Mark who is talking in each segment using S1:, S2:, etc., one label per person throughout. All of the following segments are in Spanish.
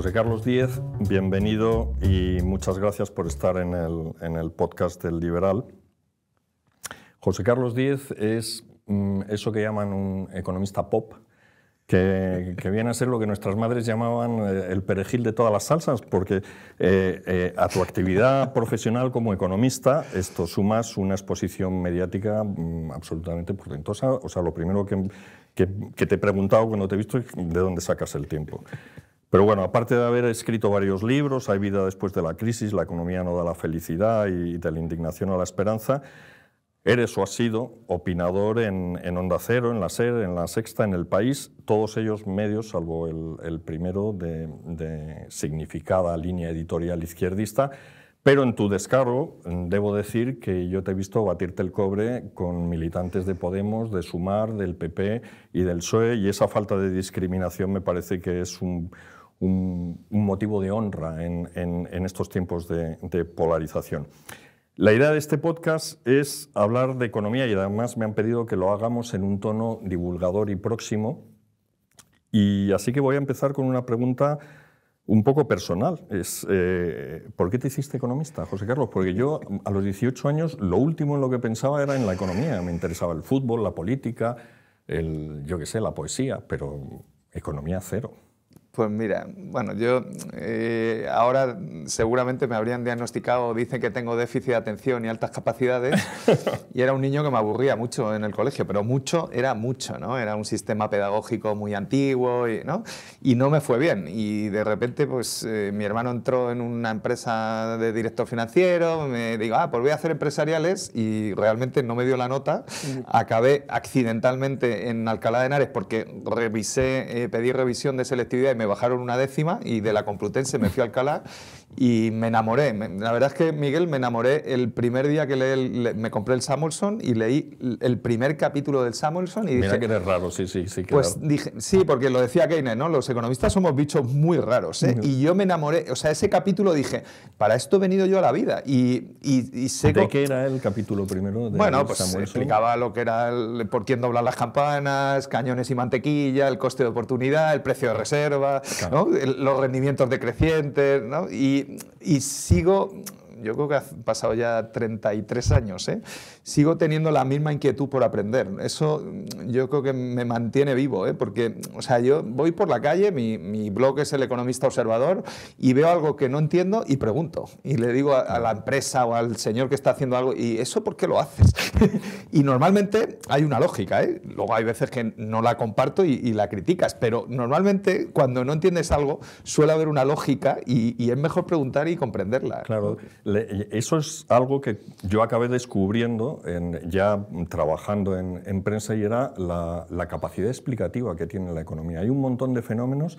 S1: José Carlos Díez, bienvenido y muchas gracias por estar en el, en el podcast del Liberal. José Carlos Díez es mm, eso que llaman un economista pop, que, que, viene a ser lo que nuestras madres llamaban eh, el perejil de todas las salsas, porque eh, eh, a tu actividad profesional como economista, esto sumas una exposición mediática mm, absolutamente portentosa. O sea, lo primero que, que, te he preguntado cuando te he visto es de dónde sacas el tiempo. Pero bueno, aparte de haber escrito varios libros, Hay vida después de la crisis, La economía no da la felicidad y De la indignación a la esperanza, eres o has sido opinador en, Onda Cero, en la SER, en la Sexta, en El País, todos ellos medios, salvo el, primero de, de, significada línea editorial izquierdista. Pero en tu descargo, debo decir que yo te he visto batirte el cobre con militantes de Podemos, de Sumar, del PP y del PSOE, y esa falta de discriminación me parece que es un, un, motivo de honra en, estos tiempos de, polarización. La idea de este podcast es hablar de economía y además me han pedido que lo hagamos en un tono divulgador y próximo. Y así que voy a empezar con una pregunta un poco personal. Es, eh, ¿Por qué te hiciste economista, José Carlos? Porque yo a los 18 años lo último en lo que pensaba era en la economía. Me interesaba el fútbol, la política, el, yo qué sé, la poesía, pero economía cero. Pues mira,
S2: bueno, yo eh, ahora seguramente me habrían diagnosticado, dicen que tengo déficit de atención y altas capacidades, y era un niño que me aburría mucho en el colegio, pero mucho era mucho, ¿no? Era un sistema pedagógico muy antiguo, y, ¿no? Y no me fue bien, y de repente, pues eh, mi hermano entró en una empresa de director financiero, me digo, ah, pues voy a hacer empresariales, y realmente no me dio la nota, acabé accidentalmente en Alcalá de Henares porque revisé, eh, pedí revisión de selectividad y me bajaron una décima y de la Complutense me fui a Alcalá y me enamoré. La verdad es que, Miguel, me enamoré el primer día que le, me compré el Samuelson y leí el primer capítulo del Samuelson y Mira dije... que eres raro, sí, sí, sí. Pues raro. dije, sí, porque lo decía Keynes, ¿no? Los economistas somos bichos muy raros, ¿eh? Y yo me enamoré, o sea, ese capítulo dije, para esto he venido yo a la vida y, y, sé... ¿De qué
S1: era el capítulo primero Bueno, pues explicaba
S2: lo que era, por quién doblan las campanas, cañones y mantequilla, el coste de oportunidad, el precio de reserva, los rendimientos decrecientes, ¿no? Y, y, sigo, yo creo que ha pasado ya 33 años, ¿eh? sigo teniendo la misma inquietud por aprender. Eso mm, yo creo que me mantiene vivo, ¿eh? porque o sea, yo voy por la calle, mi, blog es El Economista Observador, y veo algo que no entiendo y pregunto. Y le digo a, la empresa o al señor que está haciendo algo, ¿y eso por qué lo haces? y normalmente hay una lógica, ¿eh? luego hay veces que no la comparto y, la criticas, pero normalmente cuando no entiendes algo suele haber una lógica y, es mejor preguntar y comprenderla. Claro, eso
S1: es algo que yo acabé descubriendo ya trabajando en, prensa y era la, la capacidad explicativa que tiene la economía. Hay un montón de fenómenos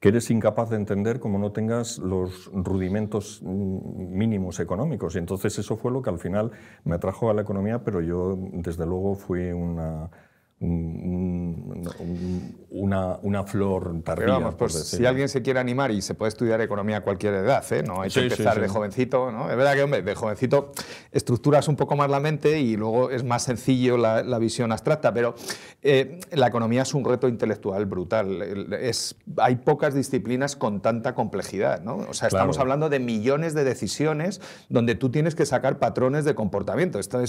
S1: que eres incapaz de entender como no tengas los rudimentos mm, mínimos económicos. Y entonces eso fue lo que al final me atrajo a la economía, pero yo desde luego fui una,
S2: una,
S1: una, flor tardía. Vamos, pues, si alguien
S2: se quiere animar y se puede estudiar economía a cualquier edad, ¿eh? no hay que empezar de jovencito, ¿no? Es verdad que, hombre, de jovencito estructuras un poco más la mente y luego es más sencillo la, visión abstracta, pero eh, la economía es un reto intelectual brutal. Es, hay pocas disciplinas con tanta complejidad, ¿no? O sea, estamos hablando de millones de decisiones donde tú tienes que sacar patrones de comportamiento. Esto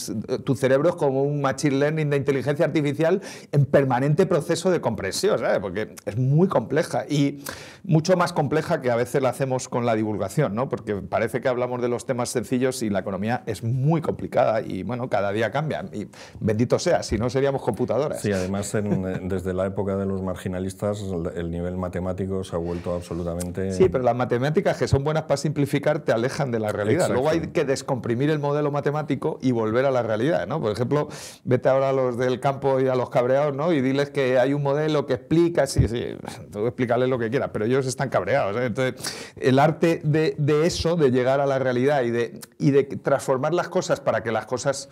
S2: tu cerebro es como un machine learning de inteligencia artificial en permanente proceso de comprensión, ¿sabes? Porque es muy compleja y mucho más compleja que a veces la hacemos con la divulgación, ¿no? Porque parece que hablamos de los temas sencillos y la economía es muy complicada y, bueno, cada día cambia. Y bendito sea, si no seríamos computadoras.
S1: Sí, además, eh, desde la época de los marginalistas, el nivel matemático se ha vuelto
S2: absolutamente. Sí, pero las matemáticas que son buenas para simplificar te alejan de la realidad. Luego hay que descomprimir el modelo matemático y volver a la realidad, ¿no? Por ejemplo, vete ahora a los del campo y a los cabreados, ¿no? Y diles que hay un modelo que explica, sí, sí, tú explicarles lo que quieras, pero ellos están cabreados. ¿eh? Entonces, el arte de, eso, de llegar a la realidad y de transformar las cosas para que las cosas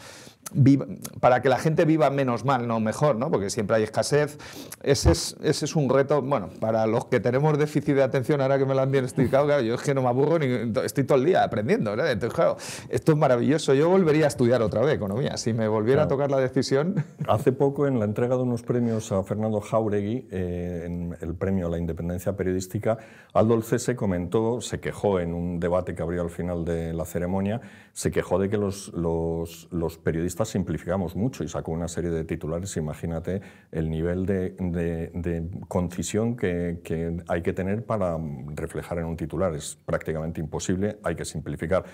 S2: para que la gente viva menos mal, no mejor, ¿no? porque siempre hay escasez. Ese es, ese es un reto, bueno, para los que tenemos déficit de atención, ahora que me lo han bien explicado, yo es que no me aburro ni estoy todo el día aprendiendo. Entonces, claro, esto es maravilloso. Yo volvería a estudiar otra vez economía, si me volviera a tocar la decisión. Hace poco, en la
S1: entrega de unos premios a Fernando Jauregui, eh, en el premio a la independencia periodística, Aldo se comentó, se quejó en un debate que abrió al final de la ceremonia, se quejó de que los, los, los periodistas simplificamos mucho y sacó una serie de titulares. Imagínate el nivel de, concisión que hay que tener para reflejar en un titular. Es prácticamente imposible, hay que simplificar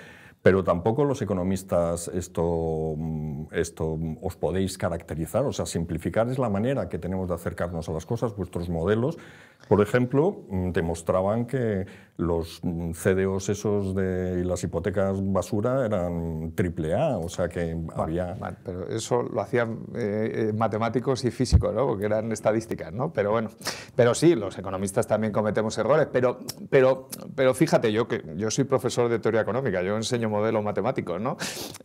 S1: pero tampoco los economistas esto, mm, esto os podéis caracterizar, o sea, simplificar es la manera que tenemos de acercarnos a las cosas, vuestros modelos, por ejemplo, mm, demostraban que los mm, CDOs esos de las hipotecas basura eran
S2: triple A, o sea que había... pero eso lo hacían eh, eh, matemáticos y físicos, ¿no? porque eran estadísticas, ¿no? Pero bueno, pero sí, los economistas también cometemos errores, pero, pero, pero fíjate, yo, que, yo soy profesor de teoría económica, yo enseño modelos matemáticos, ¿no?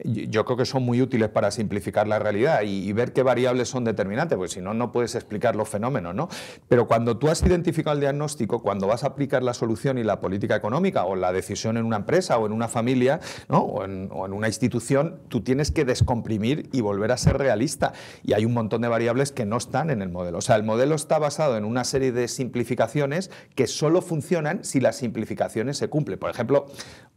S2: Yo creo que son muy útiles para simplificar la realidad y, ver qué variables son determinantes, porque si no, no puedes explicar los fenómenos, ¿no? Pero cuando tú has identificado el diagnóstico, cuando vas a aplicar la solución y la política económica o la decisión en una empresa o en una familia, ¿no? O en, o en una institución, tú tienes que descomprimir y volver a ser realista. Y hay un montón de variables que no están en el modelo. O sea, el modelo está basado en una serie de simplificaciones que solo funcionan si las simplificaciones se cumplen. Por ejemplo,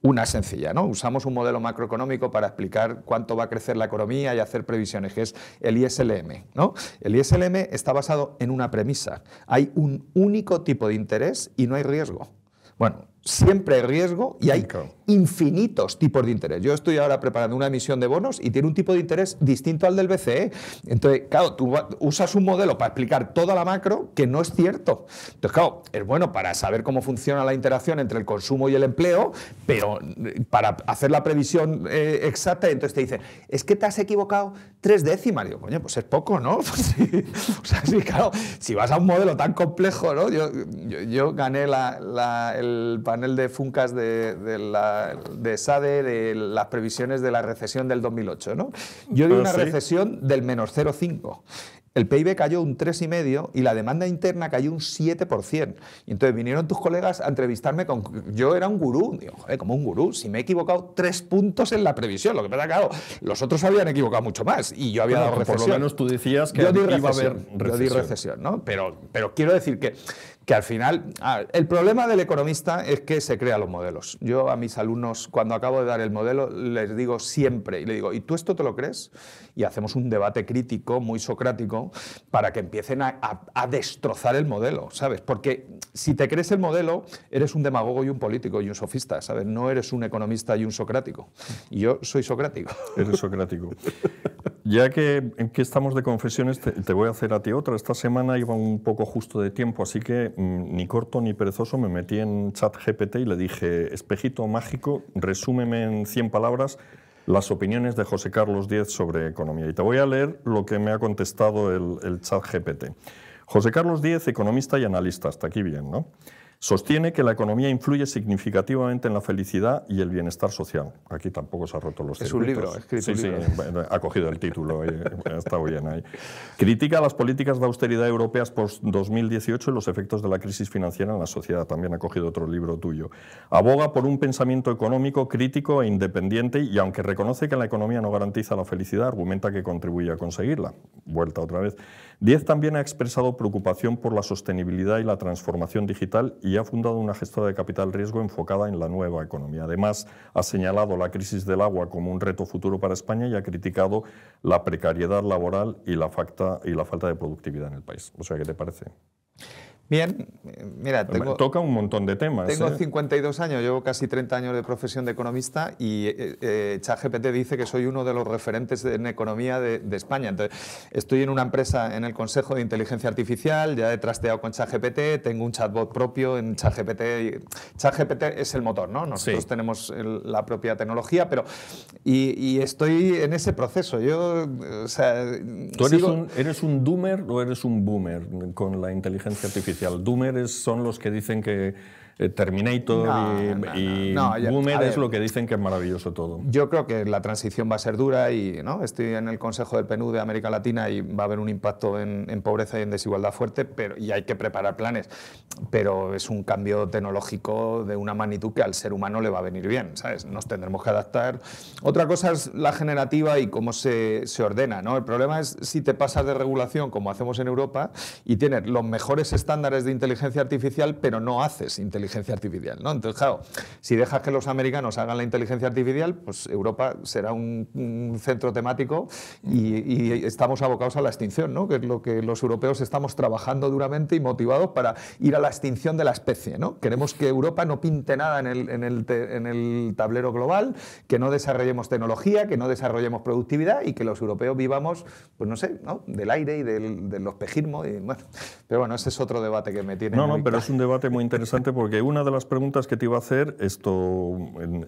S2: una sencilla, ¿no? Usamos un modelo macroeconómico para explicar cuánto va a crecer la economía y hacer previsiones, que es el ISLM. ¿no? El ISLM está basado en una premisa. Hay un único tipo de interés y no hay riesgo. Bueno, siempre hay riesgo y hay infinitos tipos de interés. Yo estoy ahora preparando una emisión de bonos y tiene un tipo de interés distinto al del BCE. Entonces, claro, tú usas un modelo para explicar toda la macro que no es cierto. Entonces, claro, es bueno para saber cómo funciona la interacción entre el consumo y el empleo, pero eh, para hacer la previsión eh, exacta, entonces te dicen, es que te has equivocado tres décimas. Digo, coño, pues es poco, ¿no? Pues o sea, sí, claro, si vas a un modelo tan complejo, ¿no? Yo, gané el panel de Funcas de, la, de, SADE de las previsiones de la recesión del 2008, ¿no? Yo di una recesión del menos 0,5 el PIB cayó un 3,5% y la demanda interna cayó un 7%. Y entonces vinieron tus colegas a entrevistarme con... Yo era un gurú, como un gurú, si me he equivocado tres puntos en la previsión, lo que pasa que claro, los otros habían equivocado mucho más y yo había dado recesión. Por lo menos
S1: tú decías que iba a haber recesión. Yo di recesión,
S2: ¿no? Pero, pero quiero decir que que al final, el problema del economista es que se crea los modelos. Yo a mis alumnos, cuando acabo de dar el modelo, les digo siempre, y le digo, ¿y tú esto te lo crees? Y hacemos un debate crítico, muy socrático, para que empiecen a, destrozar el modelo, ¿sabes? Porque si te crees el modelo, eres un demagogo y un político y un sofista, ¿sabes? No eres un economista y un socrático. Y yo soy socrático. Eres socrático.
S1: Ya que, que estamos de confesiones, te, te voy a hacer a ti otra. Esta semana iba un poco justo de tiempo, así que ni corto ni perezoso, me metí en chat GPT y le dije, espejito mágico, resúmeme en 100 palabras las opiniones de José Carlos Díez sobre economía. Y te voy a leer lo que me ha contestado el, chat GPT. José Carlos Díez, economista y analista, hasta aquí bien, ¿no? Sostiene que la economía influye significativamente en la felicidad y el bienestar social. Aquí tampoco se ha roto los Es un libro, escrito sí, un sí, ha cogido el título, está bien ahí. Critica las políticas de austeridad europeas post 2018 y los efectos de la crisis financiera en la sociedad. También ha cogido otro libro tuyo. Aboga por un pensamiento económico crítico e independiente y aunque reconoce que la economía no garantiza la felicidad, argumenta que contribuye a conseguirla. Vuelta otra vez. Diez también ha expresado preocupación por la sostenibilidad y la transformación digital y ha fundado una gestora de capital riesgo enfocada en la nueva economía. Además, ha señalado la crisis del agua como un reto futuro para España y ha criticado la precariedad laboral y la, y la falta de productividad en el país. O sea, ¿qué te parece?
S2: Bien, mira, tengo,
S1: toca un montón de temas. Tengo
S2: 52 ¿eh? años, llevo casi 30 años de profesión de economista y eh, eh, ChatGPT dice que soy uno de los referentes en economía de, España. Entonces, estoy en una empresa en el Consejo de Inteligencia Artificial, ya he trasteado con ChatGPT, tengo un chatbot propio en ChatGPT. ChatGPT es el motor, ¿no? Nosotros tenemos la propia tecnología, pero y, estoy en ese proceso. Yo, o sea, ¿Tú eres, un,
S1: eres un doomer o eres un boomer con la inteligencia artificial? artificial. son los que dicen que eh, Terminator y, no, Boomer es lo
S2: que dicen que es maravilloso todo. Yo creo que la transición va a ser dura y ¿no? estoy en el Consejo del Penú de América Latina y va a haber un impacto en, pobreza y en desigualdad fuerte pero, y hay que preparar planes, pero es un cambio tecnológico de una magnitud que al ser humano le va a venir bien, ¿sabes? Nos tendremos que adaptar. Otra cosa es la generativa y cómo se, se ordena, ¿no? El problema es si te pasas de regulación como hacemos en Europa y tienes los mejores estándares de inteligencia artificial pero no haces inteligencia inteligencia artificial. ¿no? Entonces, claro, si dejas que los americanos hagan la inteligencia artificial, pues Europa será un, centro temático y, estamos abocados a la extinción, ¿no? que es lo que los europeos estamos trabajando duramente y motivados para ir a la extinción de la especie. ¿no? Queremos que Europa no pinte nada en el, en el, en el tablero global, que no desarrollemos tecnología, que no desarrollemos productividad y que los europeos vivamos, pues no sé, del aire y del, los espejismo. Y, Pero bueno, ese es otro debate que me tiene. No, no, pero es un debate muy interesante porque una
S1: de las preguntas que te iba a hacer esto,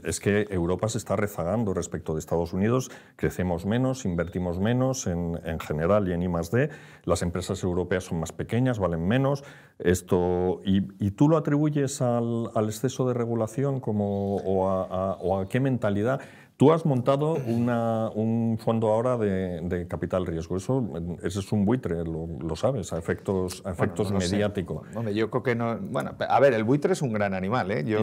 S1: es que Europa se está rezagando respecto de Estados Unidos, crecemos menos, invertimos menos en, general y en I+D. las empresas europeas son más pequeñas, valen menos, esto, y, tú lo atribuyes al, exceso de regulación como, o a qué mentalidad Tú has montado un fondo ahora de, capital riesgo. Eso, ese es un buitre, lo, sabes, a efectos, a efectos mediáticos.
S2: yo creo que no. Bueno, a ver, el buitre es un gran animal, ¿eh? Yo,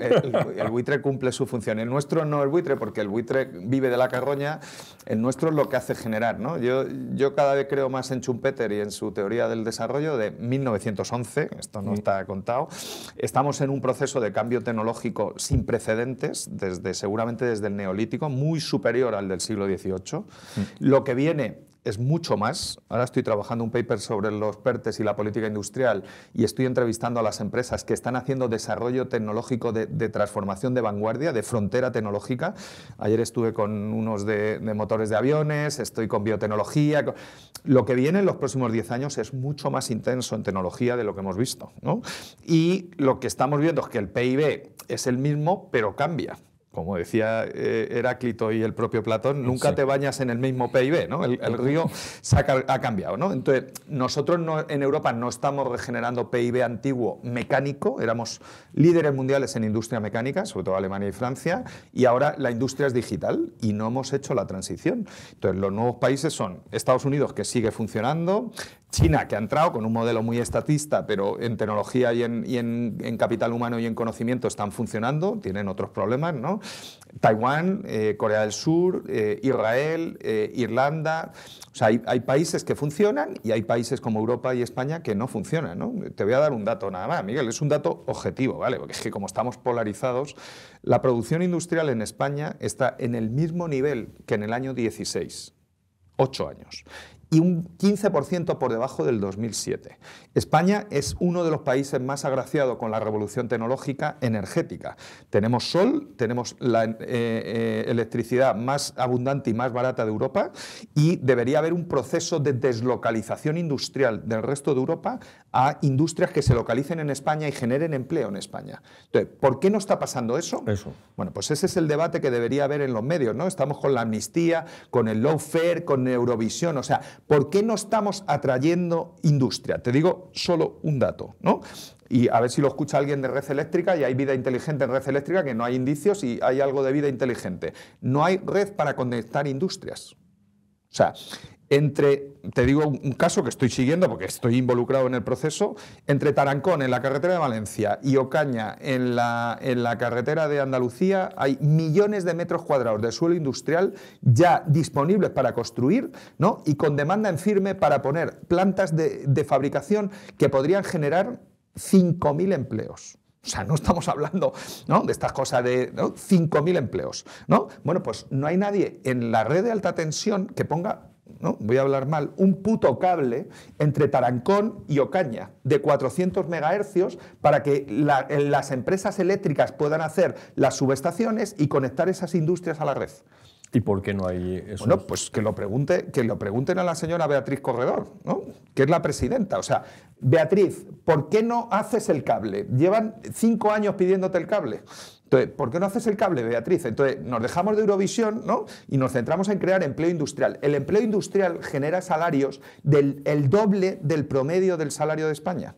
S2: el, buitre cumple su función. El nuestro no el buitre, porque el buitre vive de la carroña. El nuestro es lo que hace generar, ¿no? Yo, yo cada vez creo más en Chumpeter y en su teoría del desarrollo de 1911. Esto no mm. está contado. Estamos en un proceso de cambio tecnológico sin precedentes, desde seguramente desde del Neolítico, muy superior al del siglo XVIII. Mm. Lo que viene es mucho más. Ahora estoy trabajando un paper sobre los PERTES y la política industrial y estoy entrevistando a las empresas que están haciendo desarrollo tecnológico de, transformación de vanguardia, de frontera tecnológica. Ayer estuve con unos de, motores de aviones, estoy con biotecnología. Lo que viene en los próximos 10 años es mucho más intenso en tecnología de lo que hemos visto. Y lo que estamos viendo es que el PIB es el mismo, pero cambia como decía eh, Heráclito y el propio Platón, nunca te bañas en el mismo PIB, ¿no? El, río ha, cambiado, ¿no? Entonces, nosotros en Europa no estamos regenerando PIB antiguo mecánico, éramos líderes mundiales en industria mecánica, sobre todo Alemania y Francia, y ahora la industria es digital y no hemos hecho la transición. Entonces, los nuevos países son Estados Unidos, que sigue funcionando, China, que ha entrado con un modelo muy estatista, pero en tecnología y en, capital humano y en conocimiento están funcionando, tienen otros problemas, ¿no? Taiwán, eh, Corea del Sur, eh, Israel, eh, Irlanda. O sea, hay, países que funcionan y hay países como Europa y España que no funcionan, ¿no? Te voy a dar un dato nada más, Miguel, es un dato objetivo, ¿vale? Porque es que como estamos polarizados, la producción industrial en España está en el mismo nivel que en el año 16 ocho años y un 15% por debajo del 2007. España es uno de los países más agraciados con la revolución tecnológica energética. Tenemos sol, tenemos la eh, eh, electricidad más abundante y más barata de Europa y debería haber un proceso de deslocalización industrial del resto de Europa a industrias que se localicen en España y generen empleo en España. Entonces, ¿por qué no está pasando eso? Eso. Bueno, pues ese es el debate que debería haber en los medios, ¿no? Estamos con la amnistía, con el Fair, con Eurovisión, o sea, ¿por qué no estamos atrayendo industria? Te digo solo un dato, ¿no? Y a ver si lo escucha alguien de red eléctrica y hay vida inteligente en red eléctrica, que no hay indicios y hay algo de vida inteligente. No hay red para conectar industrias. O sea, entre, te digo un caso que estoy siguiendo porque estoy involucrado en el proceso, entre Tarancón en la carretera de Valencia y Ocaña en la, carretera de Andalucía hay millones de metros cuadrados de suelo industrial ya disponibles para construir ¿no? y con demanda en firme para poner plantas de, fabricación que podrían generar 5.000 empleos. O sea, no estamos hablando de estas cosas de 5.000 empleos. ¿no? Bueno, pues no hay nadie en la red de alta tensión que ponga ¿no? voy a hablar mal, un puto cable entre Tarancón y Ocaña de 400 megahercios para que las empresas eléctricas puedan hacer las subestaciones y conectar esas industrias a la red. ¿Y por qué no hay eso? Bueno, pues que lo, pregunte, que lo pregunten a la señora Beatriz Corredor, ¿no? que es la presidenta. O sea, Beatriz, ¿por qué no haces el cable? Llevan cinco años pidiéndote el cable. Entonces, ¿por qué no haces el cable, Beatriz? Entonces, nos dejamos de Eurovisión ¿no? y nos centramos en crear empleo industrial. El empleo industrial genera salarios del el doble del promedio del salario de España.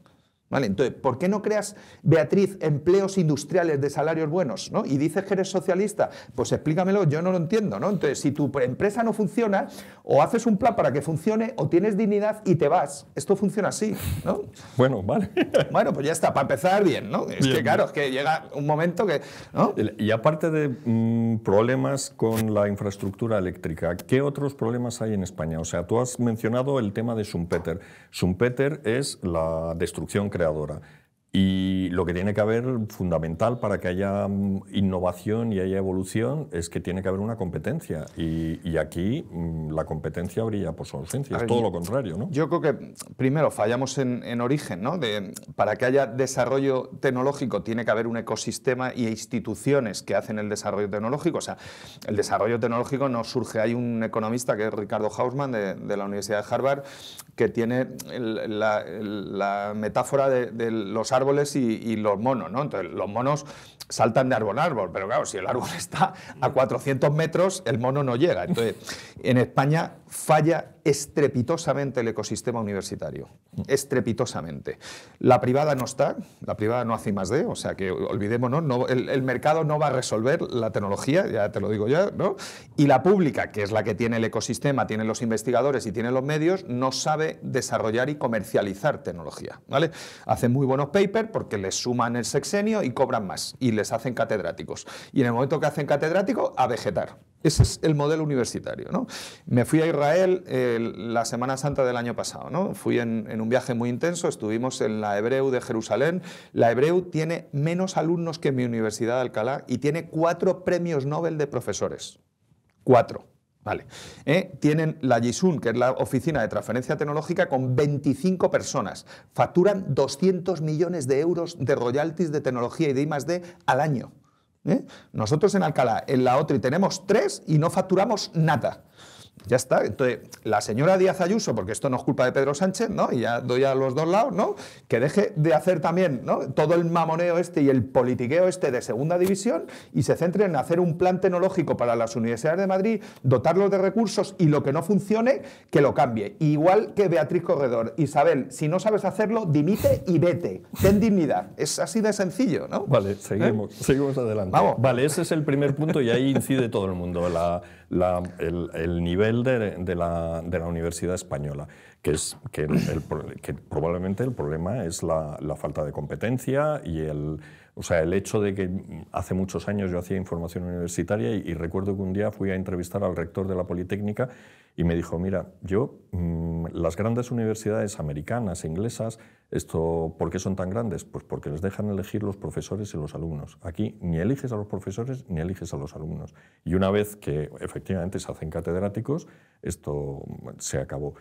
S2: ¿Vale? Entonces, ¿por qué no creas, Beatriz, empleos industriales de salarios buenos? ¿no? Y dices que eres socialista. Pues explícamelo, yo no lo entiendo. ¿no? Entonces, si tu empresa no funciona, o haces un plan para que funcione, o tienes dignidad y te vas. Esto funciona así. ¿no? Bueno, vale. Bueno, pues ya está, para empezar bien. ¿no? Es que claro, es que llega
S1: un momento que... ¿no? Y aparte de mm, problemas con la infraestructura eléctrica, ¿qué otros problemas hay en España? O sea, tú has mencionado el tema de Schumpeter. Schumpeter es la destrucción que creadora. Y lo que tiene que haber, fundamental para que haya mm, innovación y haya evolución, es que tiene que haber una competencia. Y, aquí mm, la competencia brilla por su ausencia, es todo lo contrario.
S2: ¿no? Yo creo que primero fallamos en, origen. ¿no? De, para que haya desarrollo tecnológico tiene que haber un ecosistema y instituciones que hacen el desarrollo tecnológico. O sea, el desarrollo tecnológico no surge. Hay un economista que es Ricardo hausmann de, la Universidad de Harvard que tiene la, metáfora de, de los árboles y, y, los monos, ¿no? Entonces, los monos saltan de árbol a árbol, pero claro, si el árbol está a 400 metros, el mono no llega. Entonces, en España falla estrepitosamente el ecosistema universitario, estrepitosamente. La privada no está, la privada no hace más de, o sea que olvidémonos, no, el, mercado no va a resolver la tecnología, ya te lo digo ya, ¿no? Y la pública, que es la que tiene el ecosistema, tiene los investigadores y tiene los medios, no sabe desarrollar y comercializar tecnología, ¿vale? Hacen muy buenos papers porque les suman el sexenio y cobran más y les hacen catedráticos. Y en el momento que hacen catedrático, a vegetar. Ese es el modelo universitario, ¿no? Me fui a Israel... Eh, la Semana Santa del año pasado. ¿no? Fui en, un viaje muy intenso, estuvimos en la Hebreu de Jerusalén. La Hebreu tiene menos alumnos que mi Universidad de Alcalá y tiene cuatro premios Nobel de profesores. Cuatro. Vale. Eh, tienen la Yisun, que es la oficina de transferencia tecnológica, con 25 personas. Facturan 200 millones de euros de royalties de tecnología y de I+.D. al año. Eh, nosotros en Alcalá, en la OTRI, tenemos tres y no facturamos nada. Ya está. Entonces, la señora Díaz Ayuso, porque esto no es culpa de Pedro Sánchez, ¿no? Y ya doy a los dos lados, ¿no? Que deje de hacer también, ¿no? Todo el mamoneo este y el politiqueo este de segunda división y se centre en hacer un plan tecnológico para las universidades de Madrid, dotarlos de recursos y lo que no funcione, que lo cambie. Igual que Beatriz Corredor. Isabel, si no sabes hacerlo, dimite y vete. Ten dignidad. Es así de sencillo, ¿no? Vale, seguimos, ¿Eh? seguimos adelante.
S1: Vale, ese es el primer punto y ahí incide todo el mundo. La el, nivel de, la, universidad española, que que, probablemente el problema es la, falta de competencia y el, o sea, el hecho de que hace muchos años yo hacía información universitaria y recuerdo que un día fui a entrevistar al rector de la Politécnica y me dijo, mira, yo, mm, las grandes universidades americanas e inglesas, esto, ¿por qué son tan grandes? Pues porque les dejan elegir los profesores y los alumnos. Aquí ni eliges a los profesores ni eliges a los alumnos. Y una vez que efectivamente se hacen catedráticos, esto se acabó.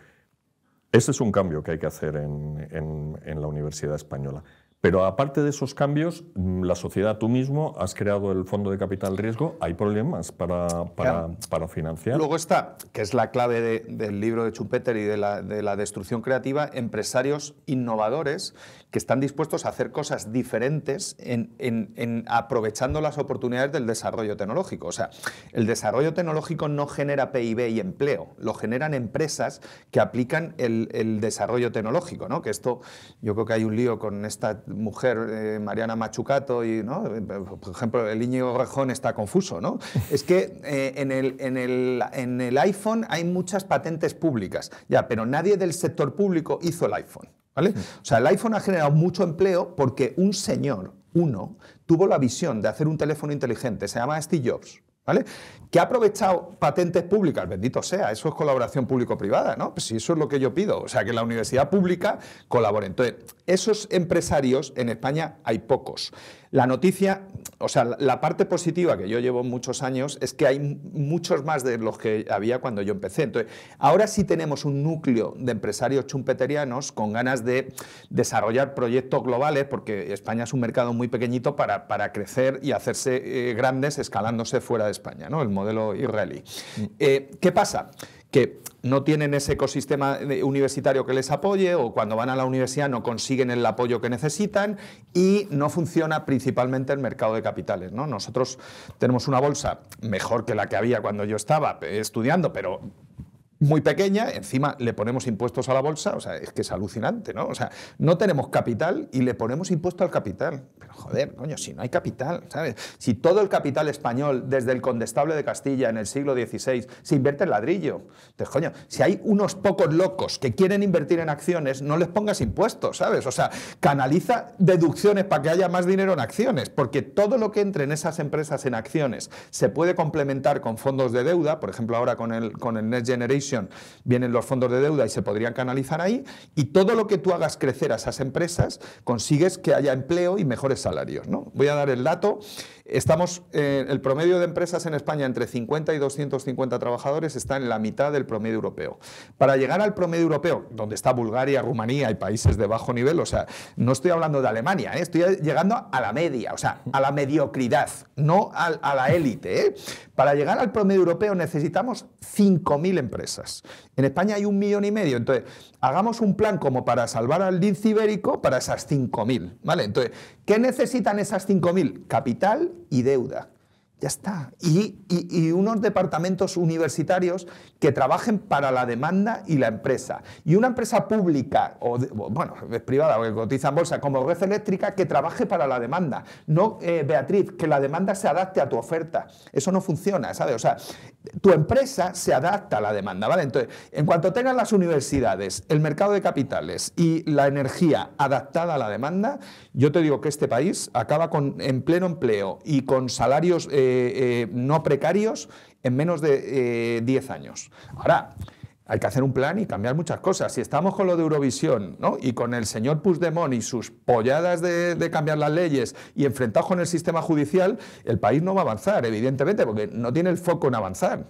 S1: Ese es un cambio que hay que hacer en la Universidad Española. Pero aparte de esos cambios, mm, la sociedad tú mismo has creado el fondo de capital riesgo, hay problemas para, para, financiar. Luego
S2: está, que es la clave del libro de Chumpeter y de la destrucción creativa, empresarios innovadores que están dispuestos a hacer cosas diferentes en, aprovechando las oportunidades del desarrollo tecnológico. O sea, el desarrollo tecnológico no genera PIB y empleo, lo generan empresas que aplican el, desarrollo tecnológico, ¿no? Que esto, yo creo que hay un lío con esta mujer, eh, Mariana Machucato, y, Por ejemplo, el Íñigo Rejón está confuso, ¿no? Es que eh, en, el, en el iPhone hay muchas patentes públicas, ya, pero nadie del sector público hizo el iPhone. O sea, el iPhone ha generado mucho empleo porque un señor, uno, tuvo la visión de hacer un teléfono inteligente, se llama Steve Jobs, ¿vale? Que ha aprovechado patentes públicas, bendito sea, eso es colaboración público-privada, ¿no? Pues si eso es lo que yo pido, o sea, que la universidad pública colabore. Entonces, esos empresarios en España hay pocos. La noticia, o sea, la parte positiva que yo llevo muchos años es que hay muchos más de los que había cuando yo empecé. Entonces, ahora sí tenemos un núcleo de empresarios chumpeterianos con ganas de desarrollar proyectos globales, porque España es un mercado muy pequeñito para, crecer y hacerse eh, grandes escalándose fuera de España, ¿no? El modelo israelí. Mm. Eh, ¿Qué pasa? que no tienen ese ecosistema eh, universitario que les apoye o cuando van a la universidad no consiguen el apoyo que necesitan y no funciona principalmente el mercado de capitales. ¿no? Nosotros tenemos una bolsa mejor que la que había cuando yo estaba eh, estudiando, pero muy pequeña, encima le ponemos impuestos a la bolsa, o sea, es que es alucinante, ¿no? O sea, no tenemos capital y le ponemos impuesto al capital. Pero joder, coño, si no hay capital, ¿sabes? Si todo el capital español, desde el condestable de Castilla en el siglo XVI, se invierte en ladrillo, entonces, coño, si hay unos pocos locos que quieren invertir en acciones, no les pongas impuestos, ¿sabes? O sea, canaliza deducciones para que haya más dinero en acciones, porque todo lo que entre en esas empresas en acciones se puede complementar con fondos de deuda, por ejemplo, ahora con el, con el Next Generation, vienen los fondos de deuda y se podrían canalizar ahí, y todo lo que tú hagas crecer a esas empresas, consigues que haya empleo y mejores salarios. ¿no? Voy a dar el dato. Estamos, eh, el promedio de empresas en España entre 50 y 250 trabajadores está en la mitad del promedio europeo. Para llegar al promedio europeo, donde está Bulgaria, Rumanía y países de bajo nivel, o sea, no estoy hablando de Alemania, ¿eh? estoy llegando a la media, o sea, a la mediocridad, no a, la élite. ¿eh? Para llegar al promedio europeo necesitamos 5.000 empresas. En España hay un millón y medio, entonces hagamos un plan como para salvar al lince ibérico para esas 5.000, ¿vale? Entonces, ¿qué necesitan esas 5.000? Capital y deuda. Ya está. Y, unos departamentos universitarios que trabajen para la demanda y la empresa. Y una empresa pública, o bueno, es privada, que cotiza en bolsa, como red eléctrica, que trabaje para la demanda. No, eh, Beatriz, que la demanda se adapte a tu oferta. Eso no funciona, ¿sabes? O sea, tu empresa se adapta a la demanda, ¿vale? Entonces, en cuanto tengan las universidades, el mercado de capitales y la energía adaptada a la demanda, yo te digo que este país acaba con en pleno empleo y con salarios... Eh, eh, no precarios en menos de 10 eh, años. Ahora, hay que hacer un plan y cambiar muchas cosas. Si estamos con lo de Eurovisión ¿no? y con el señor Puigdemont y sus polladas de, cambiar las leyes y enfrentados con el sistema judicial, el país no va a avanzar, evidentemente, porque no tiene el foco en avanzar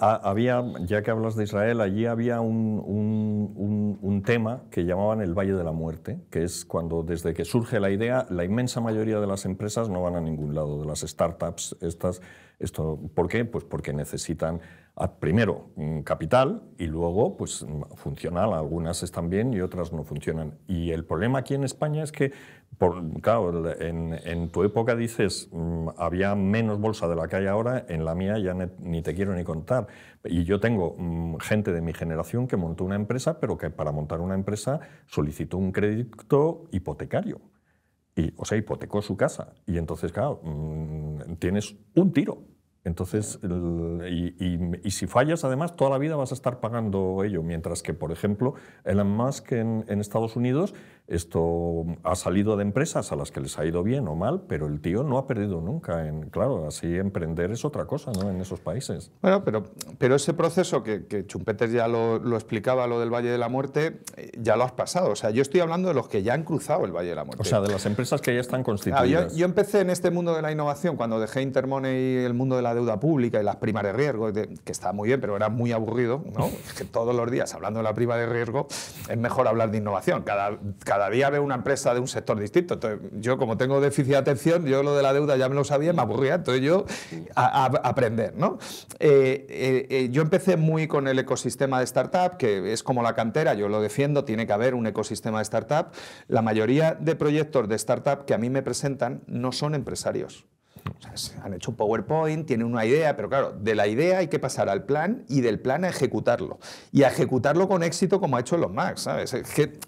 S1: había, ya que hablas de Israel, allí había un, un, tema que llamaban el Valle de la Muerte, que es cuando desde que surge la idea, la inmensa mayoría de las empresas no van a ningún lado, de las startups, estas, esto, ¿por qué? Pues porque necesitan primero capital y luego pues funcional, algunas están bien y otras no funcionan. Y el problema aquí en España es que, por, claro, en, tu época dices, mm, había menos bolsa de la que hay ahora, en la mía ya ni te quiero ni contar. Y yo tengo mm, gente de mi generación que montó una empresa, pero que para montar una empresa solicitó un crédito hipotecario. Y, o sea, hipotecó su casa. Y entonces, claro, mm, tienes un tiro entonces, y, si fallas, además, toda la vida vas a estar pagando ello. Mientras que, por ejemplo, Elon Musk en Estados Unidos esto ha salido de empresas a las que les ha ido bien o mal, pero el tío no ha perdido nunca. claro, así emprender es otra cosa ¿no? en esos países.
S2: Bueno, pero, pero ese proceso que, que Chumpetes ya lo, explicaba, lo del Valle de la Muerte, ya lo has pasado. O sea, yo estoy hablando de los que ya han cruzado el Valle de la Muerte. O sea, de las empresas que ya están constituidas. yo, empecé en este mundo de la innovación cuando dejé Intermoney y el mundo de la deuda pública y las primas de riesgo, que estaba muy bien, pero era muy aburrido. ¿no? Es que todos los días hablando de la prima de riesgo es mejor hablar de innovación. cada cada día veo una empresa de un sector distinto. Entonces, yo como tengo déficit de atención, yo lo de la deuda ya me lo sabía, me aburría, entonces yo a, aprender. ¿no? Eh, eh, eh, yo empecé muy con el ecosistema de startup, que es como la cantera, yo lo defiendo, tiene que haber un ecosistema de startup. La mayoría de proyectos de startup que a mí me presentan no son empresarios han hecho un PowerPoint, tienen una idea, pero claro, de la idea hay que pasar al plan y del plan a ejecutarlo. Y a ejecutarlo con éxito como ha hecho los Max, ¿sabes? que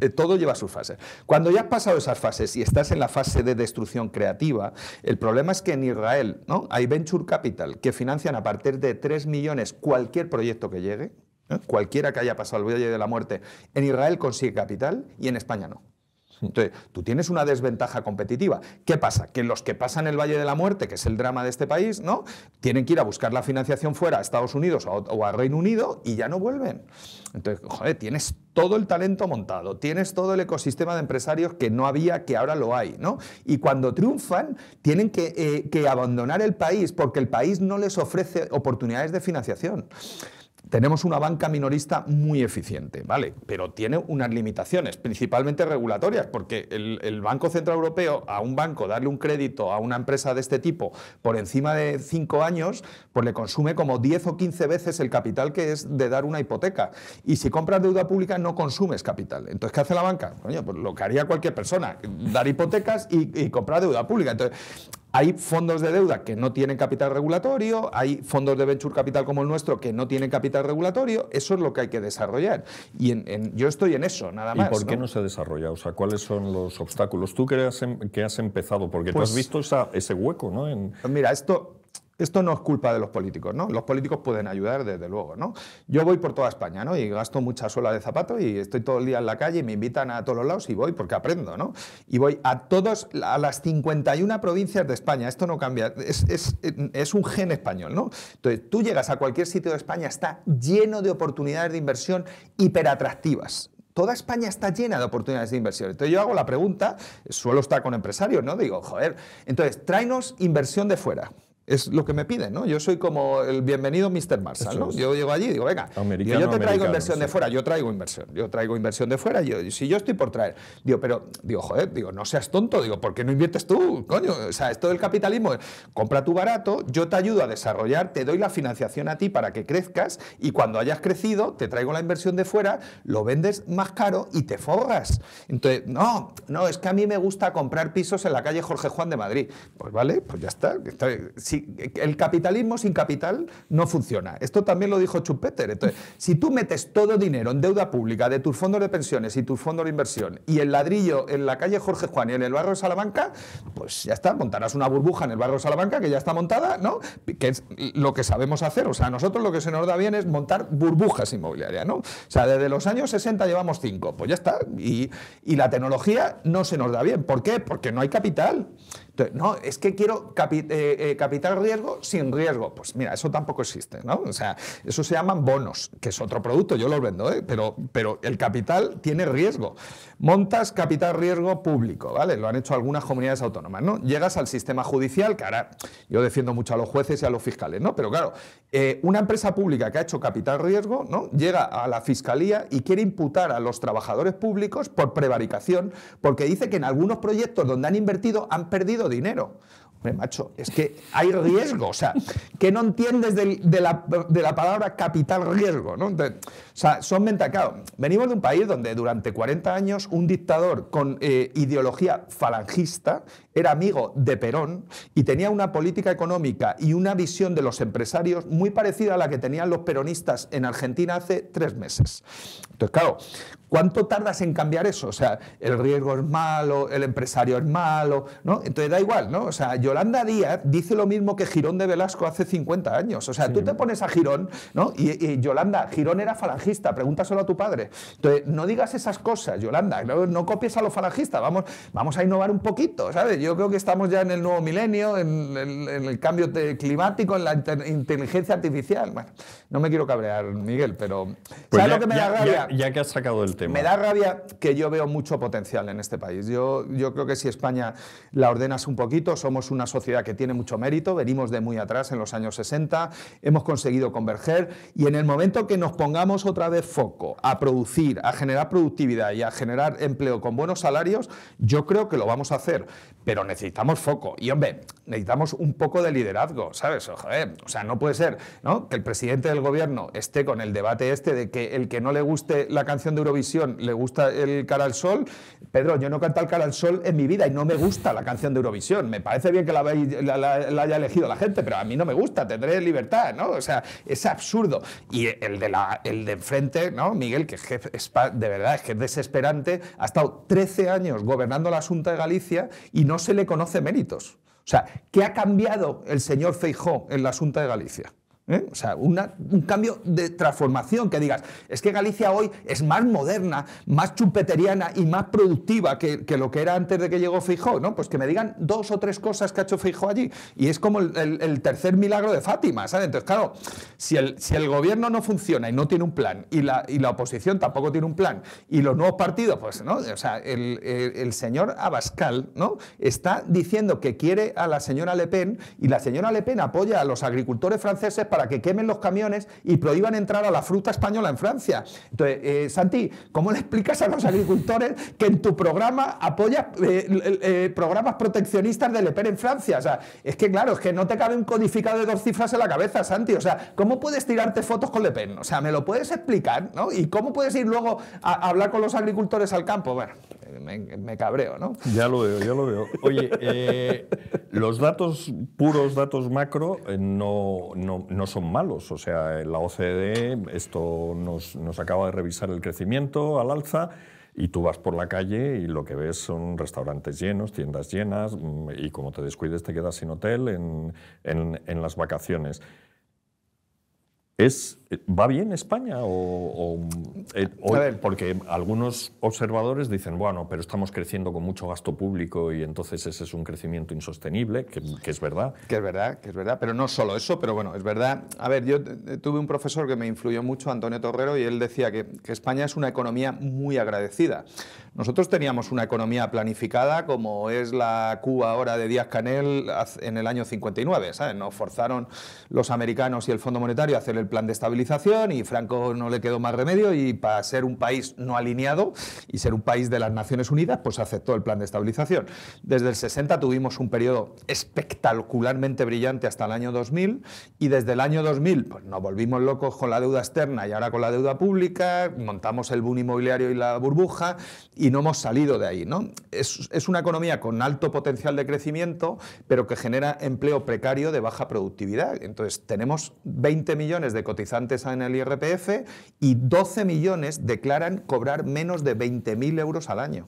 S2: eh, todo lleva sus fases. Cuando ya has pasado esas fases y estás en la fase de destrucción creativa, el problema es que en Israel ¿no? hay venture capital que financian a partir de 3 millones cualquier proyecto que llegue, ¿eh? cualquiera que haya pasado el valle de la muerte, en Israel consigue capital y en España no. Entonces, tú tienes una desventaja competitiva. ¿Qué pasa? Que los que pasan el Valle de la Muerte, que es el drama de este país, ¿no? Tienen que ir a buscar la financiación fuera, a Estados Unidos o a Reino Unido, y ya no vuelven. Entonces, joder, tienes todo el talento montado, tienes todo el ecosistema de empresarios que no había, que ahora lo hay, ¿no? Y cuando triunfan, tienen que eh, abandonar el país porque el país no les ofrece oportunidades de financiación tenemos una banca minorista muy eficiente, ¿vale? Pero tiene unas limitaciones, principalmente regulatorias, porque el, Banco Central Europeo, a un banco, darle un crédito a una empresa de este tipo por encima de cinco años, pues le consume como 10 o 15 veces el capital que es de dar una hipoteca. Y si compras deuda pública, no consumes capital. Entonces, ¿qué hace la banca? Coño, pues lo que haría cualquier persona, dar hipotecas y, y comprar deuda pública. Entonces, hay fondos de deuda que no tienen capital regulatorio, hay fondos de venture capital como el nuestro que no tienen capital regulatorio, eso es lo que hay que desarrollar. Y en, yo estoy en eso, nada más. ¿Y por qué ¿no?
S1: se desarrolla? O sea, ¿cuáles son los obstáculos? Tú que has, em, que
S2: has empezado, porque tú has pues visto esa, ese hueco, ¿no? Mira, esto esto no es culpa de los políticos, ¿no? Los políticos pueden ayudar, desde luego, ¿no? Yo voy por toda España, ¿no? Y gasto mucha suela de zapato y estoy todo el día en la calle y me invitan a todos los lados y voy porque aprendo, ¿no? Y voy a todos, a las 51 provincias de España. Esto no cambia, es, un gen español, ¿no? Entonces, tú llegas a cualquier sitio de España, está lleno de oportunidades de inversión hiperatractivas, toda España está llena de oportunidades de inversión. Entonces yo hago la pregunta, suelo estar con empresarios, ¿no? Digo, joder, entonces tráenos inversión de fuera es lo que me piden, ¿no? Yo soy como el bienvenido Mr. Marshall, ¿no? Yo llego allí y digo, venga, yo te traigo inversión de fuera, yo traigo inversión, yo traigo inversión de fuera, yo, si yo estoy por traer, digo, pero, digo, joder, digo, no seas tonto, digo, ¿por qué no inviertes tú, coño? O sea, esto del capitalismo, compra tu barato, yo te ayudo a desarrollar, te doy la financiación a ti para que crezcas y cuando hayas crecido, te traigo la inversión de fuera, lo vendes más caro y te forras. Entonces, no, no, es que a mí me gusta comprar pisos en la calle Jorge Juan de Madrid. Pues vale, pues ya está. está el capitalismo sin capital no funciona. Esto también lo dijo Chupeter. si tú metes todo dinero en deuda pública de tus fondos de pensiones y tus fondos de inversión y el ladrillo en la calle Jorge Juan y en el barrio de Salamanca, pues ya está, montarás una burbuja en el barrio de Salamanca que ya está montada, ¿no? Que es lo que sabemos hacer. O sea, a nosotros lo que se nos da bien es montar burbujas inmobiliarias, ¿no? O sea, desde los años 60 llevamos cinco. pues ya está. Y, y la tecnología no se nos da bien. ¿Por qué? Porque no hay capital no, es que quiero eh, eh, capital riesgo sin riesgo. Pues mira, eso tampoco existe, ¿no? O sea, eso se llaman bonos, que es otro producto, yo los vendo, ¿eh? pero, pero el capital tiene riesgo. Montas capital riesgo público, ¿vale? Lo han hecho algunas comunidades autónomas, ¿no? Llegas al sistema judicial, que ahora yo defiendo mucho a los jueces y a los fiscales, ¿no? Pero claro, una empresa pública que ha hecho capital riesgo, ¿no? Llega a la fiscalía y quiere imputar a los trabajadores públicos por prevaricación, porque dice que en algunos proyectos donde han invertido han perdido dinero. Hombre, macho, es que hay riesgo, o sea, que no entiendes de, la, palabra capital riesgo, ¿no? o sea, son mentacados. Venimos de un país donde durante 40 años un dictador con eh, ideología falangista era amigo de Perón y tenía una política económica y una visión de los empresarios muy parecida a la que tenían los peronistas en Argentina hace tres meses. Entonces, claro, ¿cuánto tardas en cambiar eso? O sea, el riesgo es malo, el empresario es malo, ¿no? Entonces da igual, ¿no? O sea, Yolanda Díaz dice lo mismo que Girón de Velasco hace 50 años. O sea, tú te pones a Girón, ¿no? Y, Yolanda, Girón era falangista, pregúntaselo a tu padre. Entonces, no digas esas cosas, Yolanda, no, no copies a los falangistas, vamos, vamos a innovar un poquito, ¿sabes? yo creo que estamos ya en el nuevo milenio, en, el cambio climático, en la inteligencia artificial. Bueno, no me quiero cabrear, Miguel, pero ya, que has sacado el tema. Me da rabia que yo veo mucho potencial en este país. Yo, yo creo que si España la ordenas un poquito, somos una sociedad que tiene mucho mérito, venimos de muy atrás en los años 60, hemos conseguido converger y en el momento que nos pongamos otra vez foco a producir, a generar productividad y a generar empleo con buenos salarios, yo creo que lo vamos a hacer necesitamos foco. Y hombre, necesitamos un poco de liderazgo, ¿sabes? o sea, no puede ser ¿no? que el presidente del gobierno esté con el debate este de que el que no le guste la canción de Eurovisión le gusta el cara al sol. Pedro, yo no canto el cara al sol en mi vida y no me gusta la canción de Eurovisión. Me parece bien que la, la, haya elegido la gente, pero a mí no me gusta, tendré libertad, ¿no? O sea, es absurdo. Y el de, la, el de enfrente, ¿no? Miguel, que jefe, de verdad es que desesperante, ha estado 13 años gobernando la Junta de Galicia y no no se le conoce méritos. O sea, ¿qué ha cambiado el señor Feijó en la Asunta de Galicia? ¿Eh? O sea, un cambio de transformación que digas, es que Galicia hoy es más moderna, más chupeteriana y más productiva que, lo que era antes de que llegó Fijó. ¿no? Pues que me digan dos o tres cosas que ha hecho Fijó allí. Y es como el, tercer milagro de Fátima, ¿sabes? Entonces, claro, si el, si el gobierno no funciona y no tiene un plan, y la, y la oposición tampoco tiene un plan, y los nuevos partidos, pues, ¿no? O sea, el, el señor Abascal, ¿no? Está diciendo que quiere a la señora Le Pen, y la señora Le Pen apoya a los agricultores franceses para que quemen los camiones y prohíban entrar a la fruta española en Francia. Entonces, eh, Santi, ¿cómo le explicas a los agricultores que en tu programa apoyas eh, eh, programas proteccionistas de Le Pen en Francia? O sea, es que claro, es que no te cabe un codificado de dos cifras en la cabeza, Santi. O sea, ¿cómo puedes tirarte fotos con Le Pen? O sea, ¿me lo puedes explicar? ¿Y cómo puedes ir luego a, hablar con los agricultores al campo? Bueno me, cabreo, ¿no?
S1: Ya lo veo, ya lo veo. Oye,
S2: eh,
S1: los datos puros, datos macro, eh, no, no, no, son malos. O sea, eh, la OCDE, esto nos, acaba de revisar el crecimiento al alza. Y tú vas por la calle y lo que ves son restaurantes llenos, tiendas llenas, mm, y como te descuides te quedas sin hotel en, en las vacaciones. Es ¿Va bien España? O, eh, porque algunos observadores dicen, bueno, pero estamos creciendo con mucho gasto público y entonces ese
S2: es un crecimiento insostenible, que, es verdad. Que es verdad, que es verdad, pero no solo eso, pero bueno, es verdad. A ver, yo eh, tuve un profesor que me influyó mucho, Antonio Torrero, y él decía que, España es una economía muy agradecida. Nosotros teníamos una economía planificada como es la Cuba ahora de Díaz Canel en el año 59, ¿sabes? Nos forzaron los americanos y el Fondo Monetario a hacer el plan de estabilidad y Franco no le quedó más remedio y para ser un país no alineado y ser un país de las Naciones Unidas, pues aceptó el plan de estabilización. Desde el 60 tuvimos un periodo espectacularmente brillante hasta el año 2000 y desde el año 2000 pues nos volvimos locos con la deuda externa y ahora con la deuda pública, montamos el boom inmobiliario y la burbuja y no hemos salido de ahí. ¿no? Es, es una economía con alto potencial de crecimiento, pero que genera empleo precario de baja productividad. Entonces tenemos 20 millones de cotizantes antes en el IRPF y 12 millones declaran cobrar menos de 20.000 euros al año.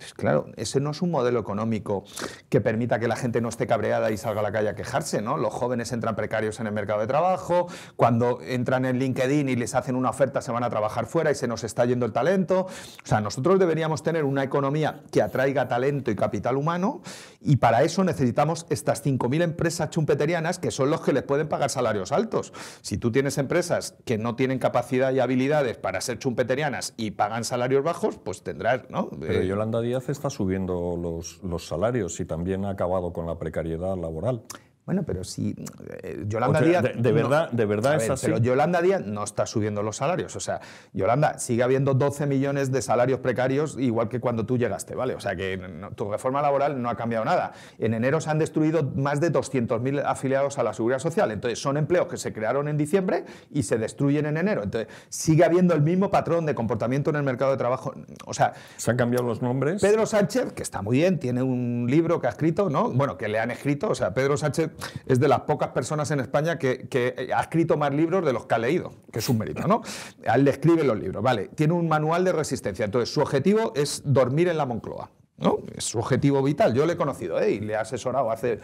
S2: Pues claro, ese no es un modelo económico que permita que la gente no esté cabreada y salga a la calle a quejarse, ¿no? Los jóvenes entran precarios en el mercado de trabajo, cuando entran en LinkedIn y les hacen una oferta se van a trabajar fuera y se nos está yendo el talento. O sea, nosotros deberíamos tener una economía que atraiga talento y capital humano y para eso necesitamos estas 5.000 empresas chumpeterianas que son los que les pueden pagar salarios altos. Si tú tienes empresas que no tienen capacidad y habilidades para ser chumpeterianas y pagan salarios bajos, pues tendrás, ¿no? Pero eh, Yolanda
S1: está subiendo los, los salarios
S2: y también ha acabado con la precariedad laboral. Bueno, pero si eh, Yolanda Díaz... De, verdad, de verdad es así. Pero Yolanda Díaz no está subiendo los salarios. O sea, Yolanda, sigue habiendo 12 millones de salarios precarios igual que cuando tú llegaste, ¿vale? O sea, que tu reforma laboral no ha cambiado nada. En enero se han destruido más de 200.000 afiliados a la Seguridad Social. Entonces, son empleos que se crearon en diciembre y se destruyen en enero. Entonces, sigue habiendo el mismo patrón de comportamiento en el mercado de trabajo. O sea... Se han cambiado los nombres. Pedro Sánchez, que está muy bien, tiene un libro que ha escrito, ¿no? Bueno, que le han escrito. O sea, Pedro Sánchez es de las pocas personas en España que, ha escrito más libros de los que ha leído, que es un mérito, ¿no? A él le escribe los libros, vale. Tiene un manual de resistencia, entonces su objetivo es dormir en la Moncloa. ¿no? Es su objetivo vital. Yo le he conocido ¿eh? y le he asesorado hace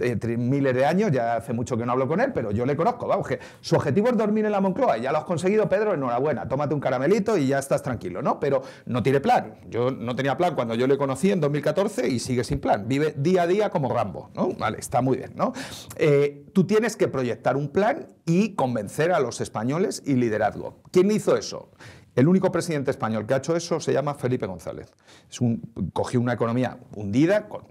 S2: eh, miles de años, ya hace mucho que no hablo con él, pero yo le conozco. su objetivo es dormir en la Moncloa ya lo has conseguido, Pedro, enhorabuena, tómate un caramelito y ya estás tranquilo, ¿no? Pero no tiene plan. Yo no tenía plan cuando yo le conocí en 2014 y sigue sin plan. Vive día a día como Rambo, Vale, está muy bien, ¿no? Eh, tú tienes que proyectar un plan y convencer a los españoles y liderazgo. ¿Quién hizo eso? El único presidente español que ha hecho eso se llama Felipe González. cogió una economía hundida, con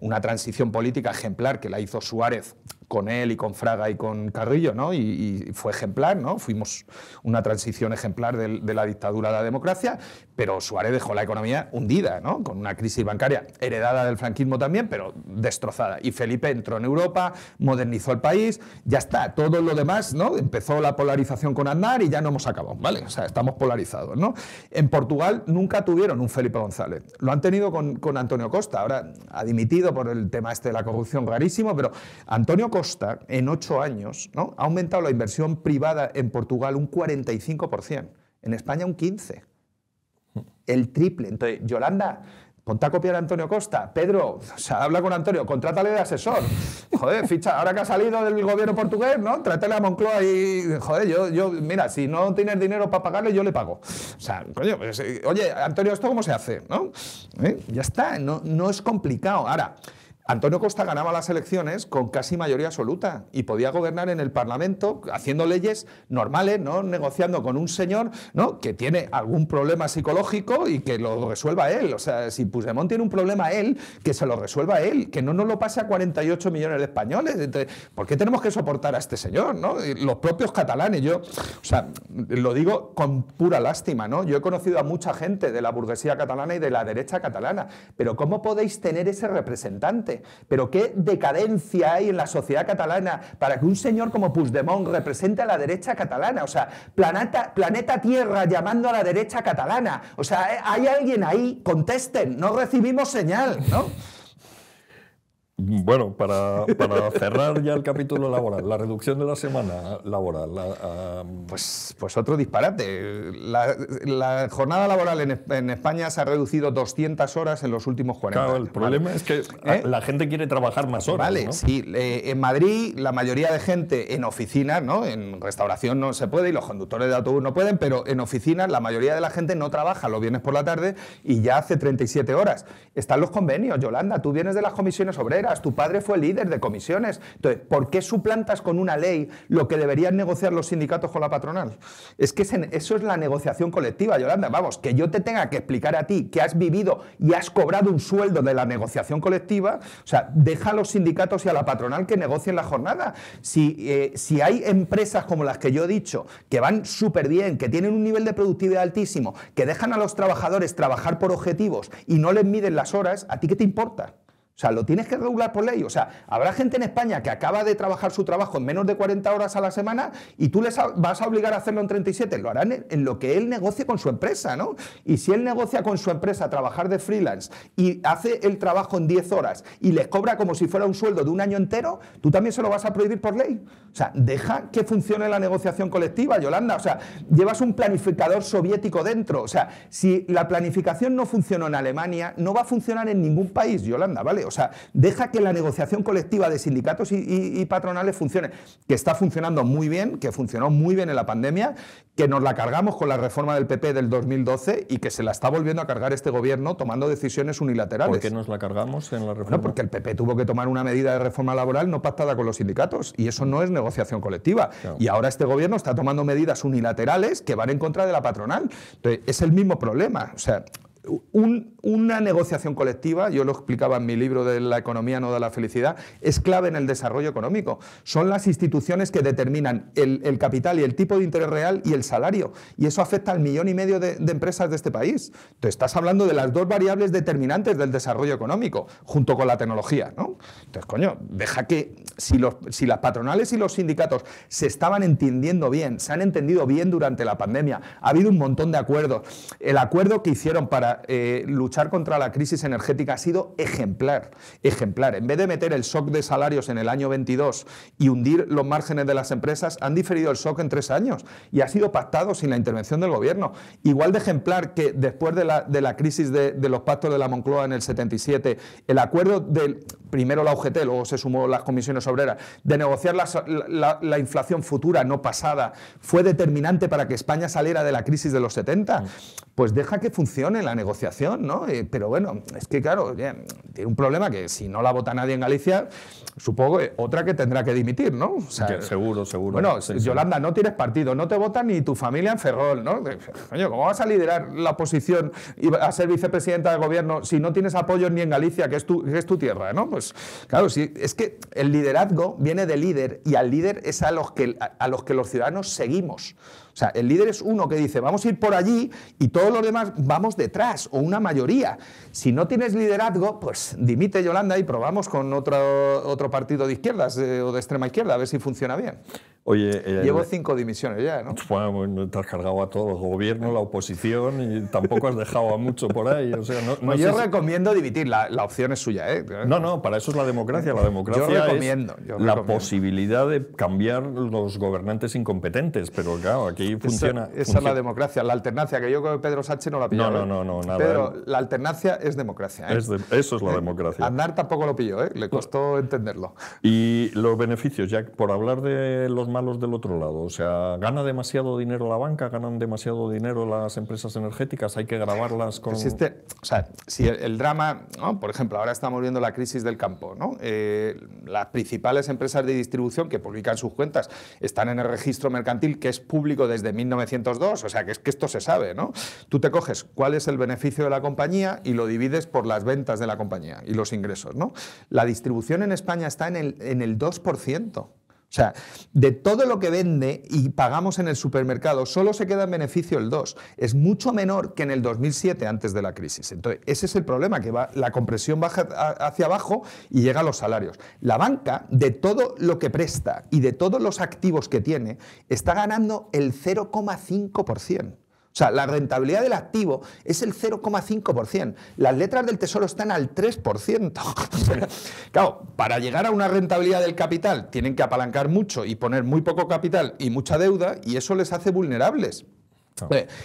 S2: una transición política ejemplar que la hizo Suárez con él y con Fraga y con Carrillo, ¿no? Y, fue ejemplar, ¿no? Fuimos una transición ejemplar de, la dictadura a la democracia, pero Suárez dejó la economía hundida, ¿no? Con una crisis bancaria heredada del franquismo también, pero destrozada. Y Felipe entró en Europa, modernizó el país, ya está, todo lo demás, ¿no? Empezó la polarización con Aznar y ya no hemos acabado, ¿vale? O sea, estamos polarizados, ¿no? En Portugal nunca tuvieron un Felipe González. Lo han tenido con, con Antonio Costa, ahora ha dimitido por el tema este de la corrupción rarísimo, pero Antonio Costa Costa, en ocho años, ¿no? ha aumentado la inversión privada en Portugal un 45%, en España un 15%, el triple. Entonces, Yolanda, ponte a copiar a Antonio Costa. Pedro, o habla con Antonio, contrátale de asesor. Joder, ficha, ahora que ha salido del gobierno portugués, ¿no? Trátale a Moncloa y, joder, yo, yo, mira, si no tienes dinero para pagarle, yo le pago. O sea, coño, pues, eh, oye, Antonio, ¿esto cómo se hace? ¿No? ¿Eh? Ya está, no, no es complicado. Ahora, Antonio Costa ganaba las elecciones con casi mayoría absoluta y podía gobernar en el Parlamento haciendo leyes normales, no negociando con un señor ¿no? que tiene algún problema psicológico y que lo resuelva él. O sea, si Puigdemont tiene un problema él, que se lo resuelva él, que no nos lo pase a 48 millones de españoles. ¿Por qué tenemos que soportar a este señor? Los propios catalanes, yo, o sea, lo digo con pura lástima, ¿no? Yo he conocido a mucha gente de la burguesía catalana y de la derecha catalana, pero ¿cómo podéis tener ese representante? Pero qué decadencia hay en la sociedad catalana para que un señor como Puigdemont represente a la derecha catalana. O sea, planeta, planeta Tierra llamando a la derecha catalana. O sea, eh, hay alguien ahí, contesten, no recibimos señal, ¿no?
S1: Bueno, para, cerrar ya el capítulo laboral, la reducción de la
S2: semana laboral. Ah, pues, pues otro disparate. La, jornada laboral en, España se ha reducido 200 horas en los últimos 40 Claro, el problema es que ¿Eh? la gente quiere trabajar más horas. Vale, sí. Eh, en Madrid la mayoría de gente en oficinas, ¿no? en restauración no se puede y los conductores de autobús no pueden, pero en oficinas la mayoría de la gente no trabaja los viernes por la tarde y ya hace 37 horas. Están los convenios, Yolanda, tú vienes de las comisiones obreras tu padre fue líder de comisiones. Entonces, ¿por qué suplantas con una ley lo que deberían negociar los sindicatos con la patronal? Es que eso es la negociación colectiva, Yolanda. Vamos, que yo te tenga que explicar a ti que has vivido y has cobrado un sueldo de la negociación colectiva, o sea, deja a los sindicatos y a la patronal que negocien la jornada. si eh, hay empresas como las que yo he dicho, que van súper bien, que tienen un nivel de productividad altísimo, que dejan a los trabajadores trabajar por objetivos y no les miden las horas, ¿a ti qué te importa? O sea, lo tienes que regular por ley. O sea, habrá gente en España que acaba de trabajar su trabajo en menos de 40 horas a la semana y tú les vas a obligar a hacerlo en 37. Lo harán en lo que él negocie con su empresa, ¿no? Y si él negocia con su empresa trabajar de freelance y hace el trabajo en 10 horas y les cobra como si fuera un sueldo de un año entero, tú también se lo vas a prohibir por ley. O sea, deja que funcione la negociación colectiva, Yolanda. O sea, llevas un planificador soviético dentro. O sea, si la planificación no funcionó en Alemania, no va a funcionar en ningún país, Yolanda, ¿vale? O sea, deja que la negociación colectiva de sindicatos y, patronales funcione, que está funcionando muy bien, que funcionó muy bien en la pandemia, que nos la cargamos con la reforma del PP del 2012 y que se la está volviendo a cargar este gobierno tomando decisiones unilaterales. ¿Por qué nos la cargamos en la reforma? porque el PP tuvo que tomar una medida de reforma laboral no pactada con los sindicatos y eso no es negociación colectiva. Y ahora este gobierno está tomando medidas unilaterales que van en contra de la patronal. Entonces, es el mismo problema. O sea, una negociación colectiva, yo lo explicaba en mi libro de La economía no de la felicidad, es clave en el desarrollo económico. Son las instituciones que determinan el, capital y el tipo de interés real y el salario. Y eso afecta al millón y medio de, empresas de este país. Entonces, estás hablando de las dos variables determinantes del desarrollo económico, junto con la tecnología. Entonces, coño, deja que si, los, si las patronales y los sindicatos se estaban entendiendo bien, se han entendido bien durante la pandemia, ha habido un montón de acuerdos. El acuerdo que hicieron para eh, luchar contra la crisis energética ha sido ejemplar, ejemplar. En vez de meter el shock de salarios en el año 22 y hundir los márgenes de las empresas, han diferido el shock en tres años y ha sido pactado sin la intervención del gobierno. Igual de ejemplar que después de la, crisis de, los pactos de la Moncloa en el 77, el acuerdo del, primero la UGT, luego se sumó las comisiones obreras, de negociar la, la, inflación futura, no pasada, fue determinante para que España saliera de la crisis de los 70. Pues deja que funcione la negociación, ¿no? Eh, pero bueno, es que claro, tiene un problema que si no la vota nadie en Galicia, supongo otra que tendrá que dimitir, ¿no? seguro,
S1: seguro. Bueno, Yolanda,
S2: no tienes partido, no te vota ni tu familia en Ferrol, ¿no? Coño, ¿cómo vas a liderar la oposición y a ser vicepresidenta del gobierno si no tienes apoyo ni en Galicia, que es tu, que tu tierra, ¿no? Pues claro, es que el liderazgo viene del líder y al líder es a los que, a los, que los ciudadanos seguimos. O sea, el líder es uno que dice, vamos a ir por allí y todos los demás vamos detrás, o una mayoría. Si no tienes liderazgo, pues dimite Yolanda y probamos con otro, otro partido de izquierdas eh, o de extrema izquierda, a ver si funciona bien.
S1: Oye, eh, Llevo
S2: cinco dimisiones ya,
S1: ¿no? Bueno, te has cargado a todo el gobierno, la oposición y tampoco has dejado a mucho por ahí. O sea, no, pues yo recomiendo dividir, la, opción es suya. ¿eh? No,
S2: no, para eso es la democracia. La democracia es yo recomiendo. la
S1: posibilidad de cambiar los gobernantes incompetentes, pero claro, aquí funciona. Esa, es la
S2: democracia, la alternancia, que yo con Pedro Sánchez no la pilló. ¿eh? No, no, no, nada. Pedro, ¿eh? la alternancia es democracia. ¿eh?
S1: eso es la democracia.
S2: Andar tampoco
S1: lo pilló, ¿eh? le costó entenderlo. Y los beneficios, ya por hablar de los malos del otro lado, o sea, gana demasiado dinero la banca, ganan demasiado dinero las empresas energéticas,
S2: hay que grabarlas con... Existe, o sea, si el, drama, por ejemplo, ahora estamos viendo la crisis del campo, ¿no? las principales empresas de distribución que publican sus cuentas están en el registro mercantil que es público de desde 1902, o sea que es que esto se sabe, ¿no? Tú te coges cuál es el beneficio de la compañía y lo divides por las ventas de la compañía y los ingresos, ¿no? La distribución en España está en el, en el 2%. O sea, de todo lo que vende y pagamos en el supermercado, solo se queda en beneficio el 2. Es mucho menor que en el 2007, antes de la crisis. Entonces, ese es el problema, que va, la compresión baja hacia abajo y llega a los salarios. La banca, de todo lo que presta y de todos los activos que tiene, está ganando el 0,5% sea, la rentabilidad del activo es el 0,5%. Las letras del Tesoro están al 3%. claro, para llegar a una rentabilidad del capital tienen que apalancar mucho y poner muy poco capital y mucha deuda y eso les hace vulnerables.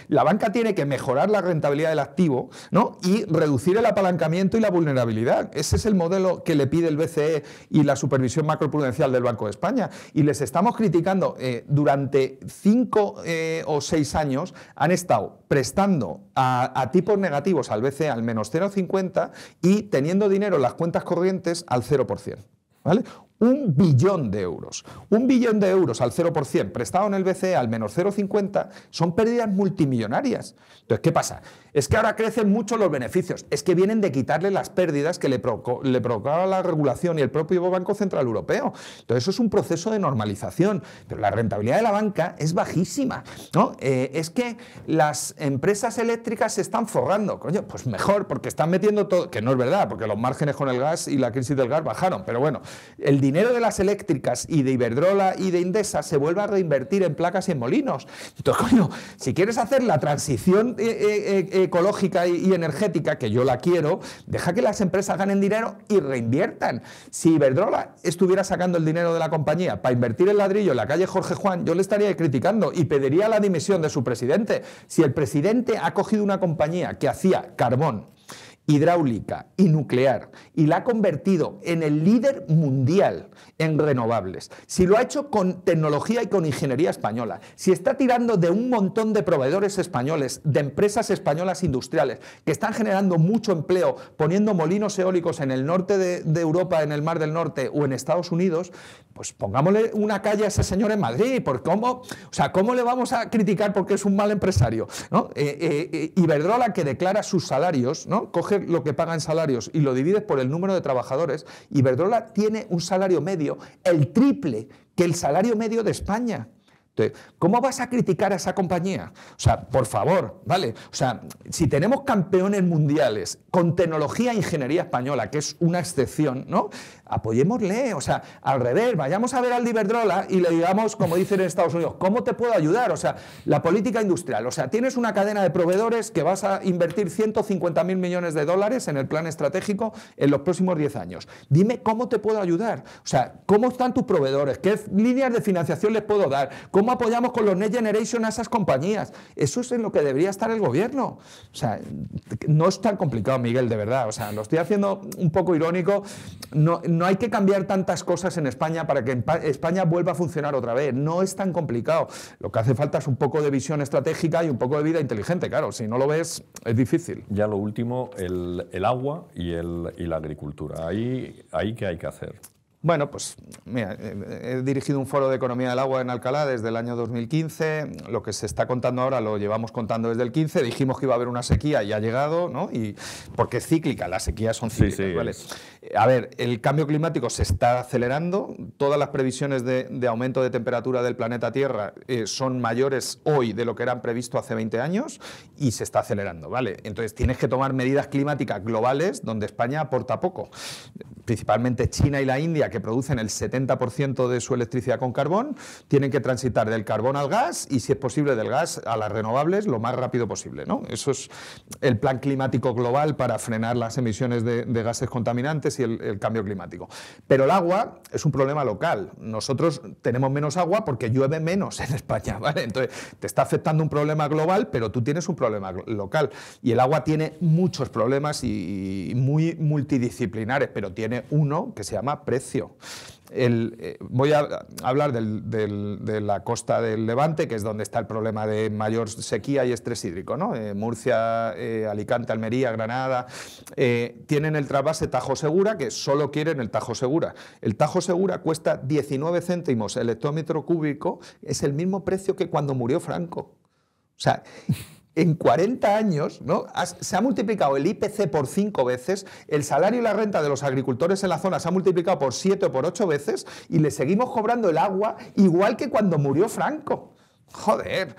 S2: La banca tiene que mejorar la rentabilidad del activo ¿no? y reducir el apalancamiento y la vulnerabilidad. Ese es el modelo que le pide el BCE y la supervisión macroprudencial del Banco de España. Y les estamos criticando. Eh, durante cinco eh, o seis años han estado prestando a, tipos negativos al BCE al menos 0,50 y teniendo dinero en las cuentas corrientes al 0%. ¿Vale? un billón de euros. Un billón de euros al 0%, prestado en el BCE al menos 0,50, son pérdidas multimillonarias. Entonces, ¿qué pasa? Es que ahora crecen mucho los beneficios. Es que vienen de quitarle las pérdidas que le, provocaba la regulación y el propio Banco Central Europeo. Entonces, eso es un proceso de normalización. Pero la rentabilidad de la banca es bajísima. ¿no? Eh, es que las empresas eléctricas se están forrando. Coño, pues mejor, porque están metiendo todo. Que no es verdad, porque los márgenes con el gas y la crisis del gas bajaron. Pero bueno, el dinero de las eléctricas y de Iberdrola y de Indesa se vuelve a reinvertir en placas y en molinos. Entonces, coño, si quieres hacer la transición. Eh, eh, ecológica y energética, que yo la quiero, deja que las empresas ganen dinero y reinviertan. Si Iberdrola estuviera sacando el dinero de la compañía para invertir el ladrillo en la calle Jorge Juan, yo le estaría criticando y pediría la dimisión de su presidente. Si el presidente ha cogido una compañía que hacía carbón, hidráulica y nuclear y la ha convertido en el líder mundial en renovables, si lo ha hecho con tecnología y con ingeniería española, si está tirando de un montón de proveedores españoles, de empresas españolas industriales que están generando mucho empleo, poniendo molinos eólicos en el norte de, Europa, en el Mar del Norte o en Estados Unidos, pues pongámosle una calle a ese señor en Madrid, por cómo, o sea, ¿cómo le vamos a criticar porque es un mal empresario? ¿no? Eh, eh, eh, Iberdrola que declara sus salarios, ¿no? coge lo que pagan salarios y lo divides por el número de trabajadores, Iberdrola tiene un salario medio el triple que el salario medio de España. Entonces, ¿cómo vas a criticar a esa compañía? O sea, por favor, ¿vale? O sea, si tenemos campeones mundiales con tecnología e ingeniería española, que es una excepción, ¿no? apoyémosle, o sea, al revés, vayamos a ver al Diverdrola y le digamos, como dicen en Estados Unidos, ¿cómo te puedo ayudar? O sea, la política industrial, o sea, tienes una cadena de proveedores que vas a invertir 150 mil millones de dólares en el plan estratégico en los próximos 10 años. Dime cómo te puedo ayudar, o sea, cómo están tus proveedores, qué líneas de financiación les puedo dar, cómo apoyamos con los Next Generation a esas compañías. Eso es en lo que debería estar el gobierno. O sea, no es tan complicado, Miguel, de verdad, o sea, lo estoy haciendo un poco irónico, no no hay que cambiar tantas cosas en España para que España vuelva a funcionar otra vez. No es tan complicado. Lo que hace falta es un poco de visión estratégica y un poco de vida inteligente. Claro, si no lo ves, es difícil. Ya lo último, el, agua
S1: y, la agricultura. Ahí, ahí qué hay que hacer.
S2: Bueno, pues mira, he dirigido un foro de economía del agua en Alcalá desde el año 2015. Lo que se está contando ahora lo llevamos contando desde el 15. Dijimos que iba a haber una sequía y ha llegado, ¿no? Y porque es cíclica, las sequías son cíclicas, ¿vale? A ver, el cambio climático se está acelerando. Todas las previsiones de, aumento de temperatura del planeta Tierra eh, son mayores hoy de lo que eran previsto hace 20 años y se está acelerando, ¿vale? Entonces tienes que tomar medidas climáticas globales donde España aporta poco principalmente China y la India, que producen el 70% de su electricidad con carbón, tienen que transitar del carbón al gas y, si es posible, del gas a las renovables lo más rápido posible. ¿no? Eso es el plan climático global para frenar las emisiones de, gases contaminantes y el, cambio climático. Pero el agua es un problema local. Nosotros tenemos menos agua porque llueve menos en España. Entonces, te está afectando un problema global, pero tú tienes un problema local. Y el agua tiene muchos problemas y muy multidisciplinares, pero tiene uno que se llama precio. Eh, voy a hablar de la costa del Levante, que es donde está el problema de mayor sequía y estrés hídrico. Eh, Murcia, eh, Alicante, Almería, Granada, tienen el trasvase Tajo Segura, que solo quieren el Tajo Segura. El Tajo Segura cuesta 19 céntimos el hectómetro cúbico, es el mismo precio que cuando murió Franco. O sea, en 40 años ¿no? se ha multiplicado el IPC por 5 veces, el salario y la renta de los agricultores en la zona se ha multiplicado por 7 o por 8 veces y le seguimos cobrando el agua igual que cuando murió Franco. Joder,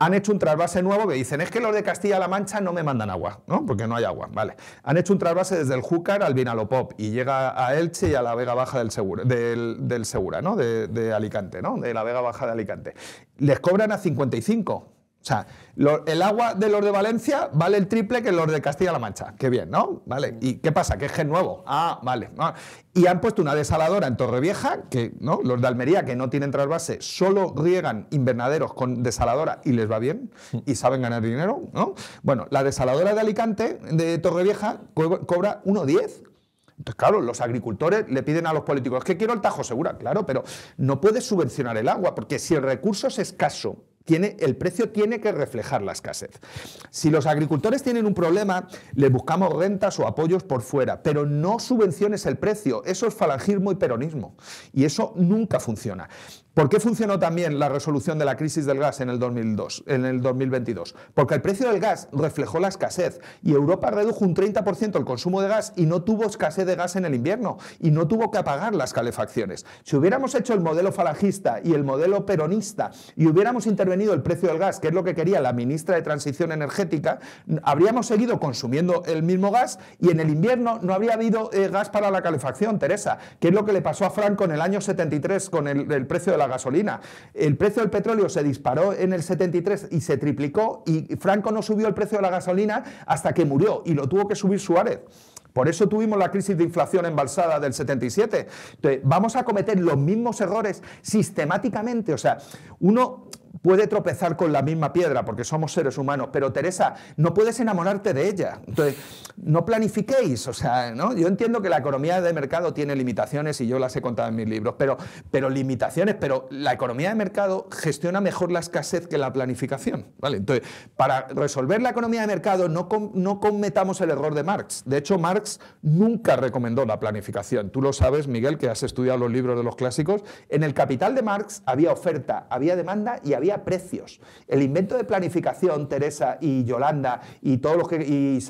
S2: han hecho un trasvase nuevo que dicen, es que los de Castilla-La Mancha no me mandan agua, ¿no? Porque no hay agua, vale. Han hecho un trasvase desde el Júcar al Vinalopop y llega a Elche y a la Vega Baja del Segura, del, Segura ¿no? De, Alicante, ¿no? De la Vega Baja de Alicante. Les cobran a 55, o sea, el agua de los de Valencia vale el triple que los de Castilla-La Mancha. Qué bien, ¿no? Vale. ¿Y qué pasa? Que es gen nuevo. Ah, vale. Ah. Y han puesto una desaladora en Torrevieja, que ¿no? los de Almería, que no tienen trasvase, solo riegan invernaderos con desaladora y les va bien y saben ganar dinero, ¿no? Bueno, la desaladora de Alicante, de Torrevieja, cobra 1,10. Entonces, claro, los agricultores le piden a los políticos, es que quiero el Tajo Segura, claro, pero no puedes subvencionar el agua, porque si el recurso es escaso el precio tiene que reflejar la escasez. Si los agricultores tienen un problema, le buscamos rentas o apoyos por fuera, pero no subvenciones el precio. Eso es falangismo y peronismo. Y eso nunca funciona. ¿Por qué funcionó también la resolución de la crisis del gas en el, 2022? Porque el precio del gas reflejó la escasez y Europa redujo un 30% el consumo de gas y no tuvo escasez de gas en el invierno y no tuvo que apagar las calefacciones. Si hubiéramos hecho el modelo falangista y el modelo peronista y hubiéramos intervenido el precio del gas, que es lo que quería la ministra de Transición Energética, habríamos seguido consumiendo el mismo gas y en el invierno no habría habido eh, gas para la calefacción, Teresa, que es lo que le pasó a Franco en el año 73 con el, precio de la gasolina. El precio del petróleo se disparó en el 73 y se triplicó y Franco no subió el precio de la gasolina hasta que murió y lo tuvo que subir Suárez. Por eso tuvimos la crisis de inflación embalsada del 77. Entonces, vamos a cometer los mismos errores sistemáticamente. O sea, uno puede tropezar con la misma piedra porque somos seres humanos, pero Teresa, no puedes enamorarte de ella. Entonces, no planifiquéis, o sea, ¿no? Yo entiendo que la economía de mercado tiene limitaciones y yo las he contado en mis libros, pero, pero limitaciones, pero la economía de mercado gestiona mejor la escasez que la planificación, ¿vale? Entonces, para resolver la economía de mercado no, no cometamos el error de Marx. De hecho, Marx nunca recomendó la planificación. Tú lo sabes, Miguel, que has estudiado los libros de los clásicos. En el capital de Marx había oferta, había demanda y había había precios. El invento de planificación, Teresa y Yolanda y todos los que y,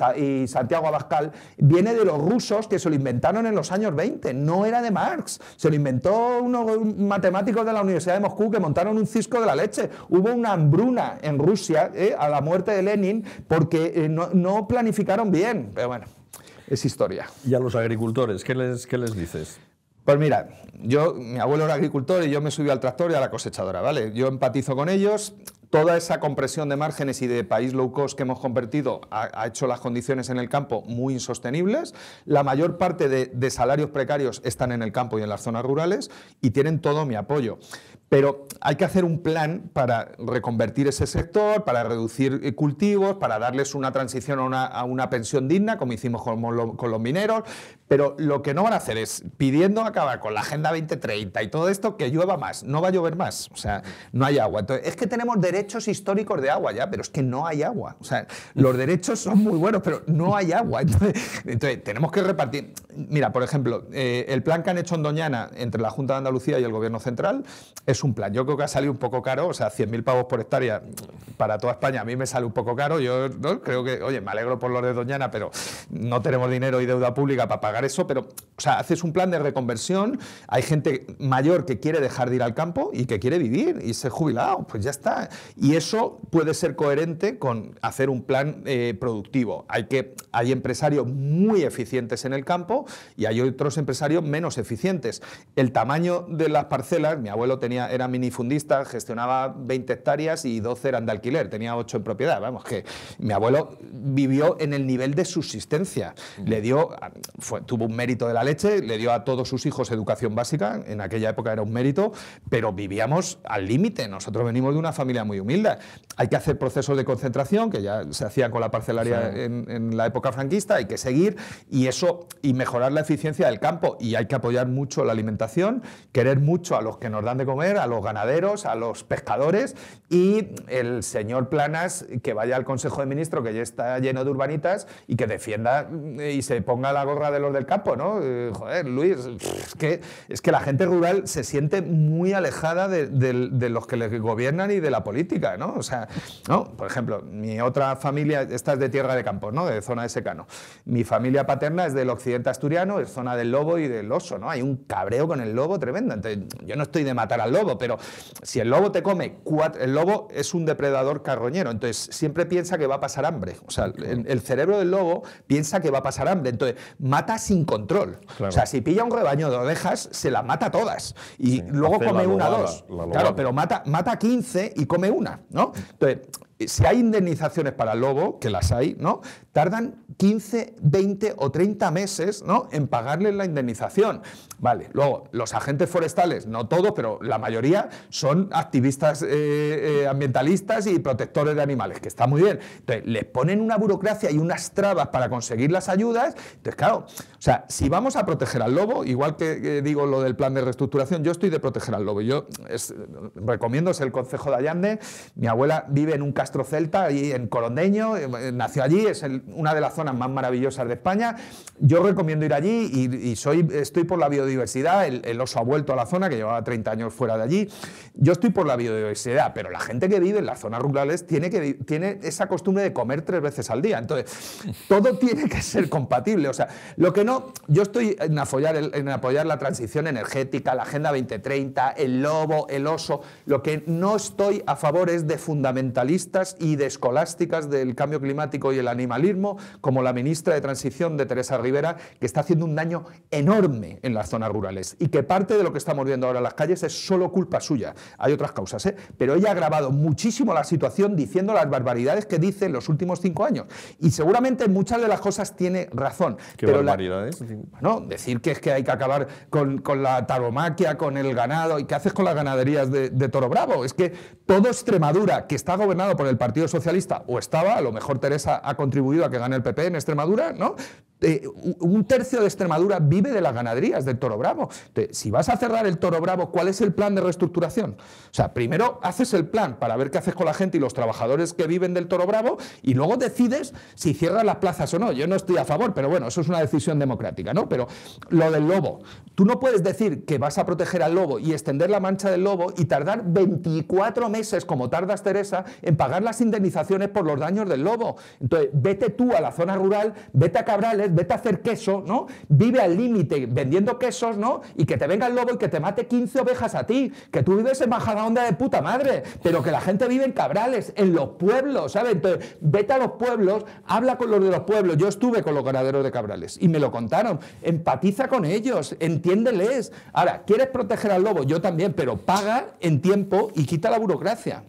S2: Santiago Abascal, viene de los rusos que se lo inventaron en los años 20, no era de Marx. Se lo inventó unos matemáticos de la Universidad de Moscú que montaron un cisco de la leche. Hubo una hambruna en Rusia eh, a la muerte de Lenin porque eh, no, planificaron bien. Pero bueno, es historia. ¿Y a los agricultores qué les, qué les dices? Pues mira, yo, mi abuelo era agricultor y yo me subí al tractor y a la cosechadora, ¿vale? Yo empatizo con ellos, toda esa compresión de márgenes y de país low cost que hemos convertido ha, hecho las condiciones en el campo muy insostenibles, la mayor parte de, salarios precarios están en el campo y en las zonas rurales y tienen todo mi apoyo. Pero hay que hacer un plan para reconvertir ese sector, para reducir eh, cultivos, para darles una transición a una, pensión digna, como hicimos con los mineros, pero lo que no van a hacer es, pidiendo acabar con la Agenda 2030 y todo esto, que llueva más. No va a llover más. O sea, no hay agua. Entonces, es que tenemos derechos históricos de agua ya, pero es que no hay agua. O sea, los derechos son muy buenos, pero no hay agua. Entonces, tenemos que repartir. Mira, por ejemplo, eh, el plan que han hecho en Doñana entre la Junta de Andalucía y el Gobierno Central es un plan. Yo creo que ha salido un poco caro, o sea, 100.000 pavos por hectárea para toda España a mí me sale un poco caro. Yo creo que, oye, me alegro por los de Doñana, pero no tenemos dinero y deuda pública para pagar eso, pero, o sea, haces un plan de reconversión, hay gente mayor que quiere dejar de ir al campo y que quiere vivir y ser jubilado, pues ya está. Y eso puede ser coherente con hacer un plan eh, productivo. Hay, que, hay empresarios muy eficientes en el campo y hay otros empresarios menos eficientes. El tamaño de las parcelas, mi abuelo tenía, era minifundista, gestionaba 20 hectáreas y 12 eran de alquiler, tenía 8 en propiedad. Vamos, que mi abuelo vivió en el nivel de subsistencia. Le dio, tuvo un mérito de la leche, le dio a todos sus hijos educación básica, en aquella época era un mérito, pero vivíamos al límite, nosotros venimos de una familia muy humilde. Hay que hacer procesos de concentración, que ya se hacían con la parcelaria en, la época franquista, hay que seguir y eso, y mejorar la eficiencia del campo, y hay que apoyar mucho la alimentación, querer mucho a los que nos dan de comer, a los ganaderos, a los pescadores, y el señor Planas que vaya al Consejo de Ministros, que ya está lleno de urbanitas, y que defienda mm, y se ponga la gorra de los del Campo, ¿no? Eh, joder, Luis, es que, es que la gente rural se siente muy alejada de, los que les gobiernan y de la política, ¿no? O sea, ¿no? por ejemplo, mi otra familia, esta es de tierra de campo, ¿no? De zona de secano. Mi familia paterna es del occidente asturiano, es zona del lobo y del oso, ¿no? Hay un cabreo con el lobo tremendo. Entonces, yo no estoy de matar al lobo, pero si el lobo te come, el lobo es un depredador carroñero, entonces siempre piensa que va a pasar hambre. O sea, el, el cerebro del lobo piensa que va a pasar hambre. Entonces, matas sin control. O sea, si pilla un rebaño de ovejas, se las mata todas. Y luego come una, dos. Claro, pero mata, mata 15 y come una, ¿no? Entonces, si hay indemnizaciones para el lobo, que las hay, ¿no? Tardan 15, 20 o 30 meses, ¿no? En pagarle la indemnización. Vale, luego, los agentes forestales, no todos, pero la mayoría, son activistas eh, eh, ambientalistas y protectores de animales, que está muy bien. Entonces, les ponen una burocracia y unas trabas para conseguir las ayudas. Entonces, claro, o sea, si vamos a proteger al lobo, igual que digo lo del plan de reestructuración, yo estoy de proteger al lobo. Yo es, recomiendo, es el Consejo de Allande. Mi abuela vive en un castro celta, ahí en Corondeño, eh, nació allí, es una de las zonas más maravillosas de España. Yo recomiendo ir allí y, y soy, estoy por la biodiversidad biodiversidad, el, oso ha vuelto a la zona, que llevaba 30 años fuera de allí. Yo estoy por la biodiversidad, pero la gente que vive en las zonas rurales tiene, que, tiene esa costumbre de comer tres veces al día. Entonces, todo tiene que ser compatible. O sea, lo que no, yo estoy en apoyar, en apoyar la transición energética, la Agenda 2030, el lobo, el oso. Lo que no estoy a favor es de fundamentalistas y de escolásticas del cambio climático y el animalismo, como la ministra de Transición de Teresa Rivera, que está haciendo un daño enorme en las zonas rurales y que parte de lo que estamos viendo ahora en las calles es solo culpa suya. Hay otras causas, ¿eh? pero ella ha grabado muchísimo la situación diciendo las barbaridades que dice en los últimos cinco años. Y seguramente muchas de las cosas tiene razón. ¿Qué barbaridades? decir que es que hay que acabar con, la taromaquia, con el ganado. ¿Y qué haces con las ganaderías de, de Toro Bravo? Es que todo Extremadura, que está gobernado por el Partido Socialista, o estaba, a lo mejor Teresa ha contribuido a que gane el PP en Extremadura, ¿no? Eh, un tercio de Extremadura vive de las ganaderías, del toro bravo. si vas a cerrar el toro bravo, ¿cuál es el plan de reestructuración? O sea, primero haces el plan para ver qué haces con la gente y los trabajadores que viven del toro bravo y luego decides si cierras las plazas o no. Yo no estoy a favor, pero bueno, eso es una decisión democrática, ¿no? Pero lo del lobo, tú no puedes decir que vas a proteger al lobo y extender la mancha del lobo y tardar 24 meses, como tardas Teresa, en pagar las indemnizaciones por los daños del lobo. Entonces, vete tú a la zona rural, vete a Cabrales, vete a hacer queso, ¿no? Vive al límite vendiendo quesos, ¿no? Y que te venga el lobo y que te mate 15 ovejas a ti, que tú vives en onda de puta madre, pero que la gente vive en Cabrales, en los pueblos, ¿sabes? Entonces, vete a los pueblos, habla con los de los pueblos. Yo estuve con los ganaderos de Cabrales y me lo contaron. Empatiza con ellos, entiéndeles. Ahora, ¿quieres proteger al lobo? Yo también, pero paga en tiempo y quita la burocracia.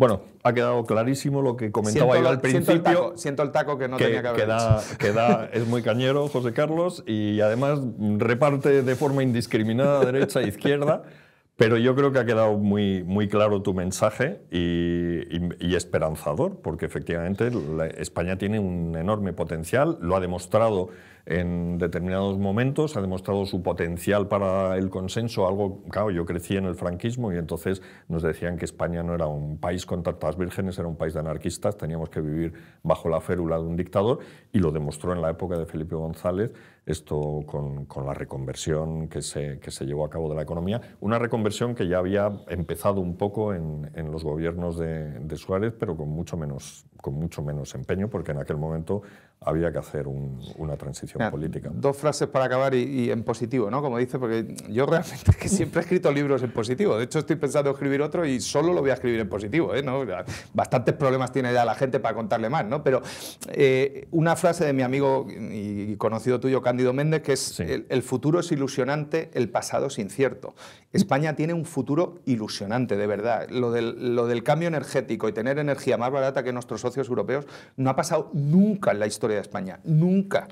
S1: Bueno, ha quedado clarísimo lo que comentaba yo al principio.
S2: Siento el, taco, que no tenía que
S1: haber es muy cañero José Carlos y además reparte de forma indiscriminada derecha e izquierda. Pero yo creo que ha quedado muy, muy claro tu mensaje y, esperanzador, porque efectivamente España tiene un enorme potencial, lo ha demostrado en determinados momentos, ha demostrado su potencial para el consenso, algo, claro, yo crecí en el franquismo y entonces nos decían que España no era un país con tantas vírgenes, era un país de anarquistas, teníamos que vivir bajo la férula de un dictador y lo demostró en la época de Felipe González, esto con, la reconversión que se, se llevó a cabo de la economía, una reconversión que ya había empezado un poco en, los gobiernos de, de Suárez, pero con mucho menos con mucho menos empeño, porque en aquel momento había que hacer una transición política.
S2: Dos frases para acabar y, en positivo, ¿no? Como dice, porque yo realmente que siempre he escrito libros en positivo. De hecho, estoy pensando escribir otro y solo lo voy a escribir en positivo, ¿eh? ¿No? Bastantes problemas tiene ya la gente para contarle más, ¿no? Pero eh, una frase de mi amigo y conocido tuyo, Cándido Méndez, que es el, futuro es ilusionante, el pasado es incierto. España tiene un futuro ilusionante, de verdad. Lo del, lo del cambio energético y tener energía más barata que nuestros europeos, no ha pasado nunca en la historia de España, nunca.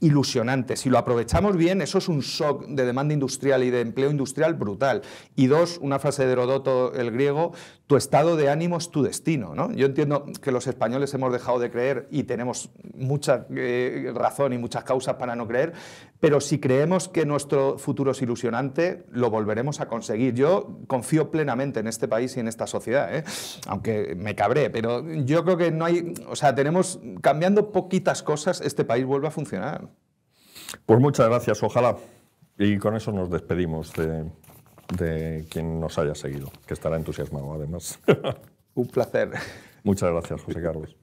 S2: Ilusionante. Si lo aprovechamos bien, eso es un shock de demanda industrial y de empleo industrial brutal. Y dos, una frase de Herodoto el griego, tu estado de ánimo es tu destino. ¿no? Yo entiendo que los españoles hemos dejado de creer y tenemos mucha eh, razón y muchas causas para no creer, pero si creemos que nuestro futuro es ilusionante, lo volveremos a conseguir. Yo confío plenamente en este país y en esta sociedad, ¿eh? aunque me cabré, pero yo creo que no hay, o sea, tenemos, cambiando poquitas cosas, este país vuelve a funcionar.
S1: Pues muchas gracias, ojalá. Y con eso nos despedimos de quien nos haya seguido, que estará entusiasmado además.
S2: Un placer.
S1: Muchas gracias, José Carlos.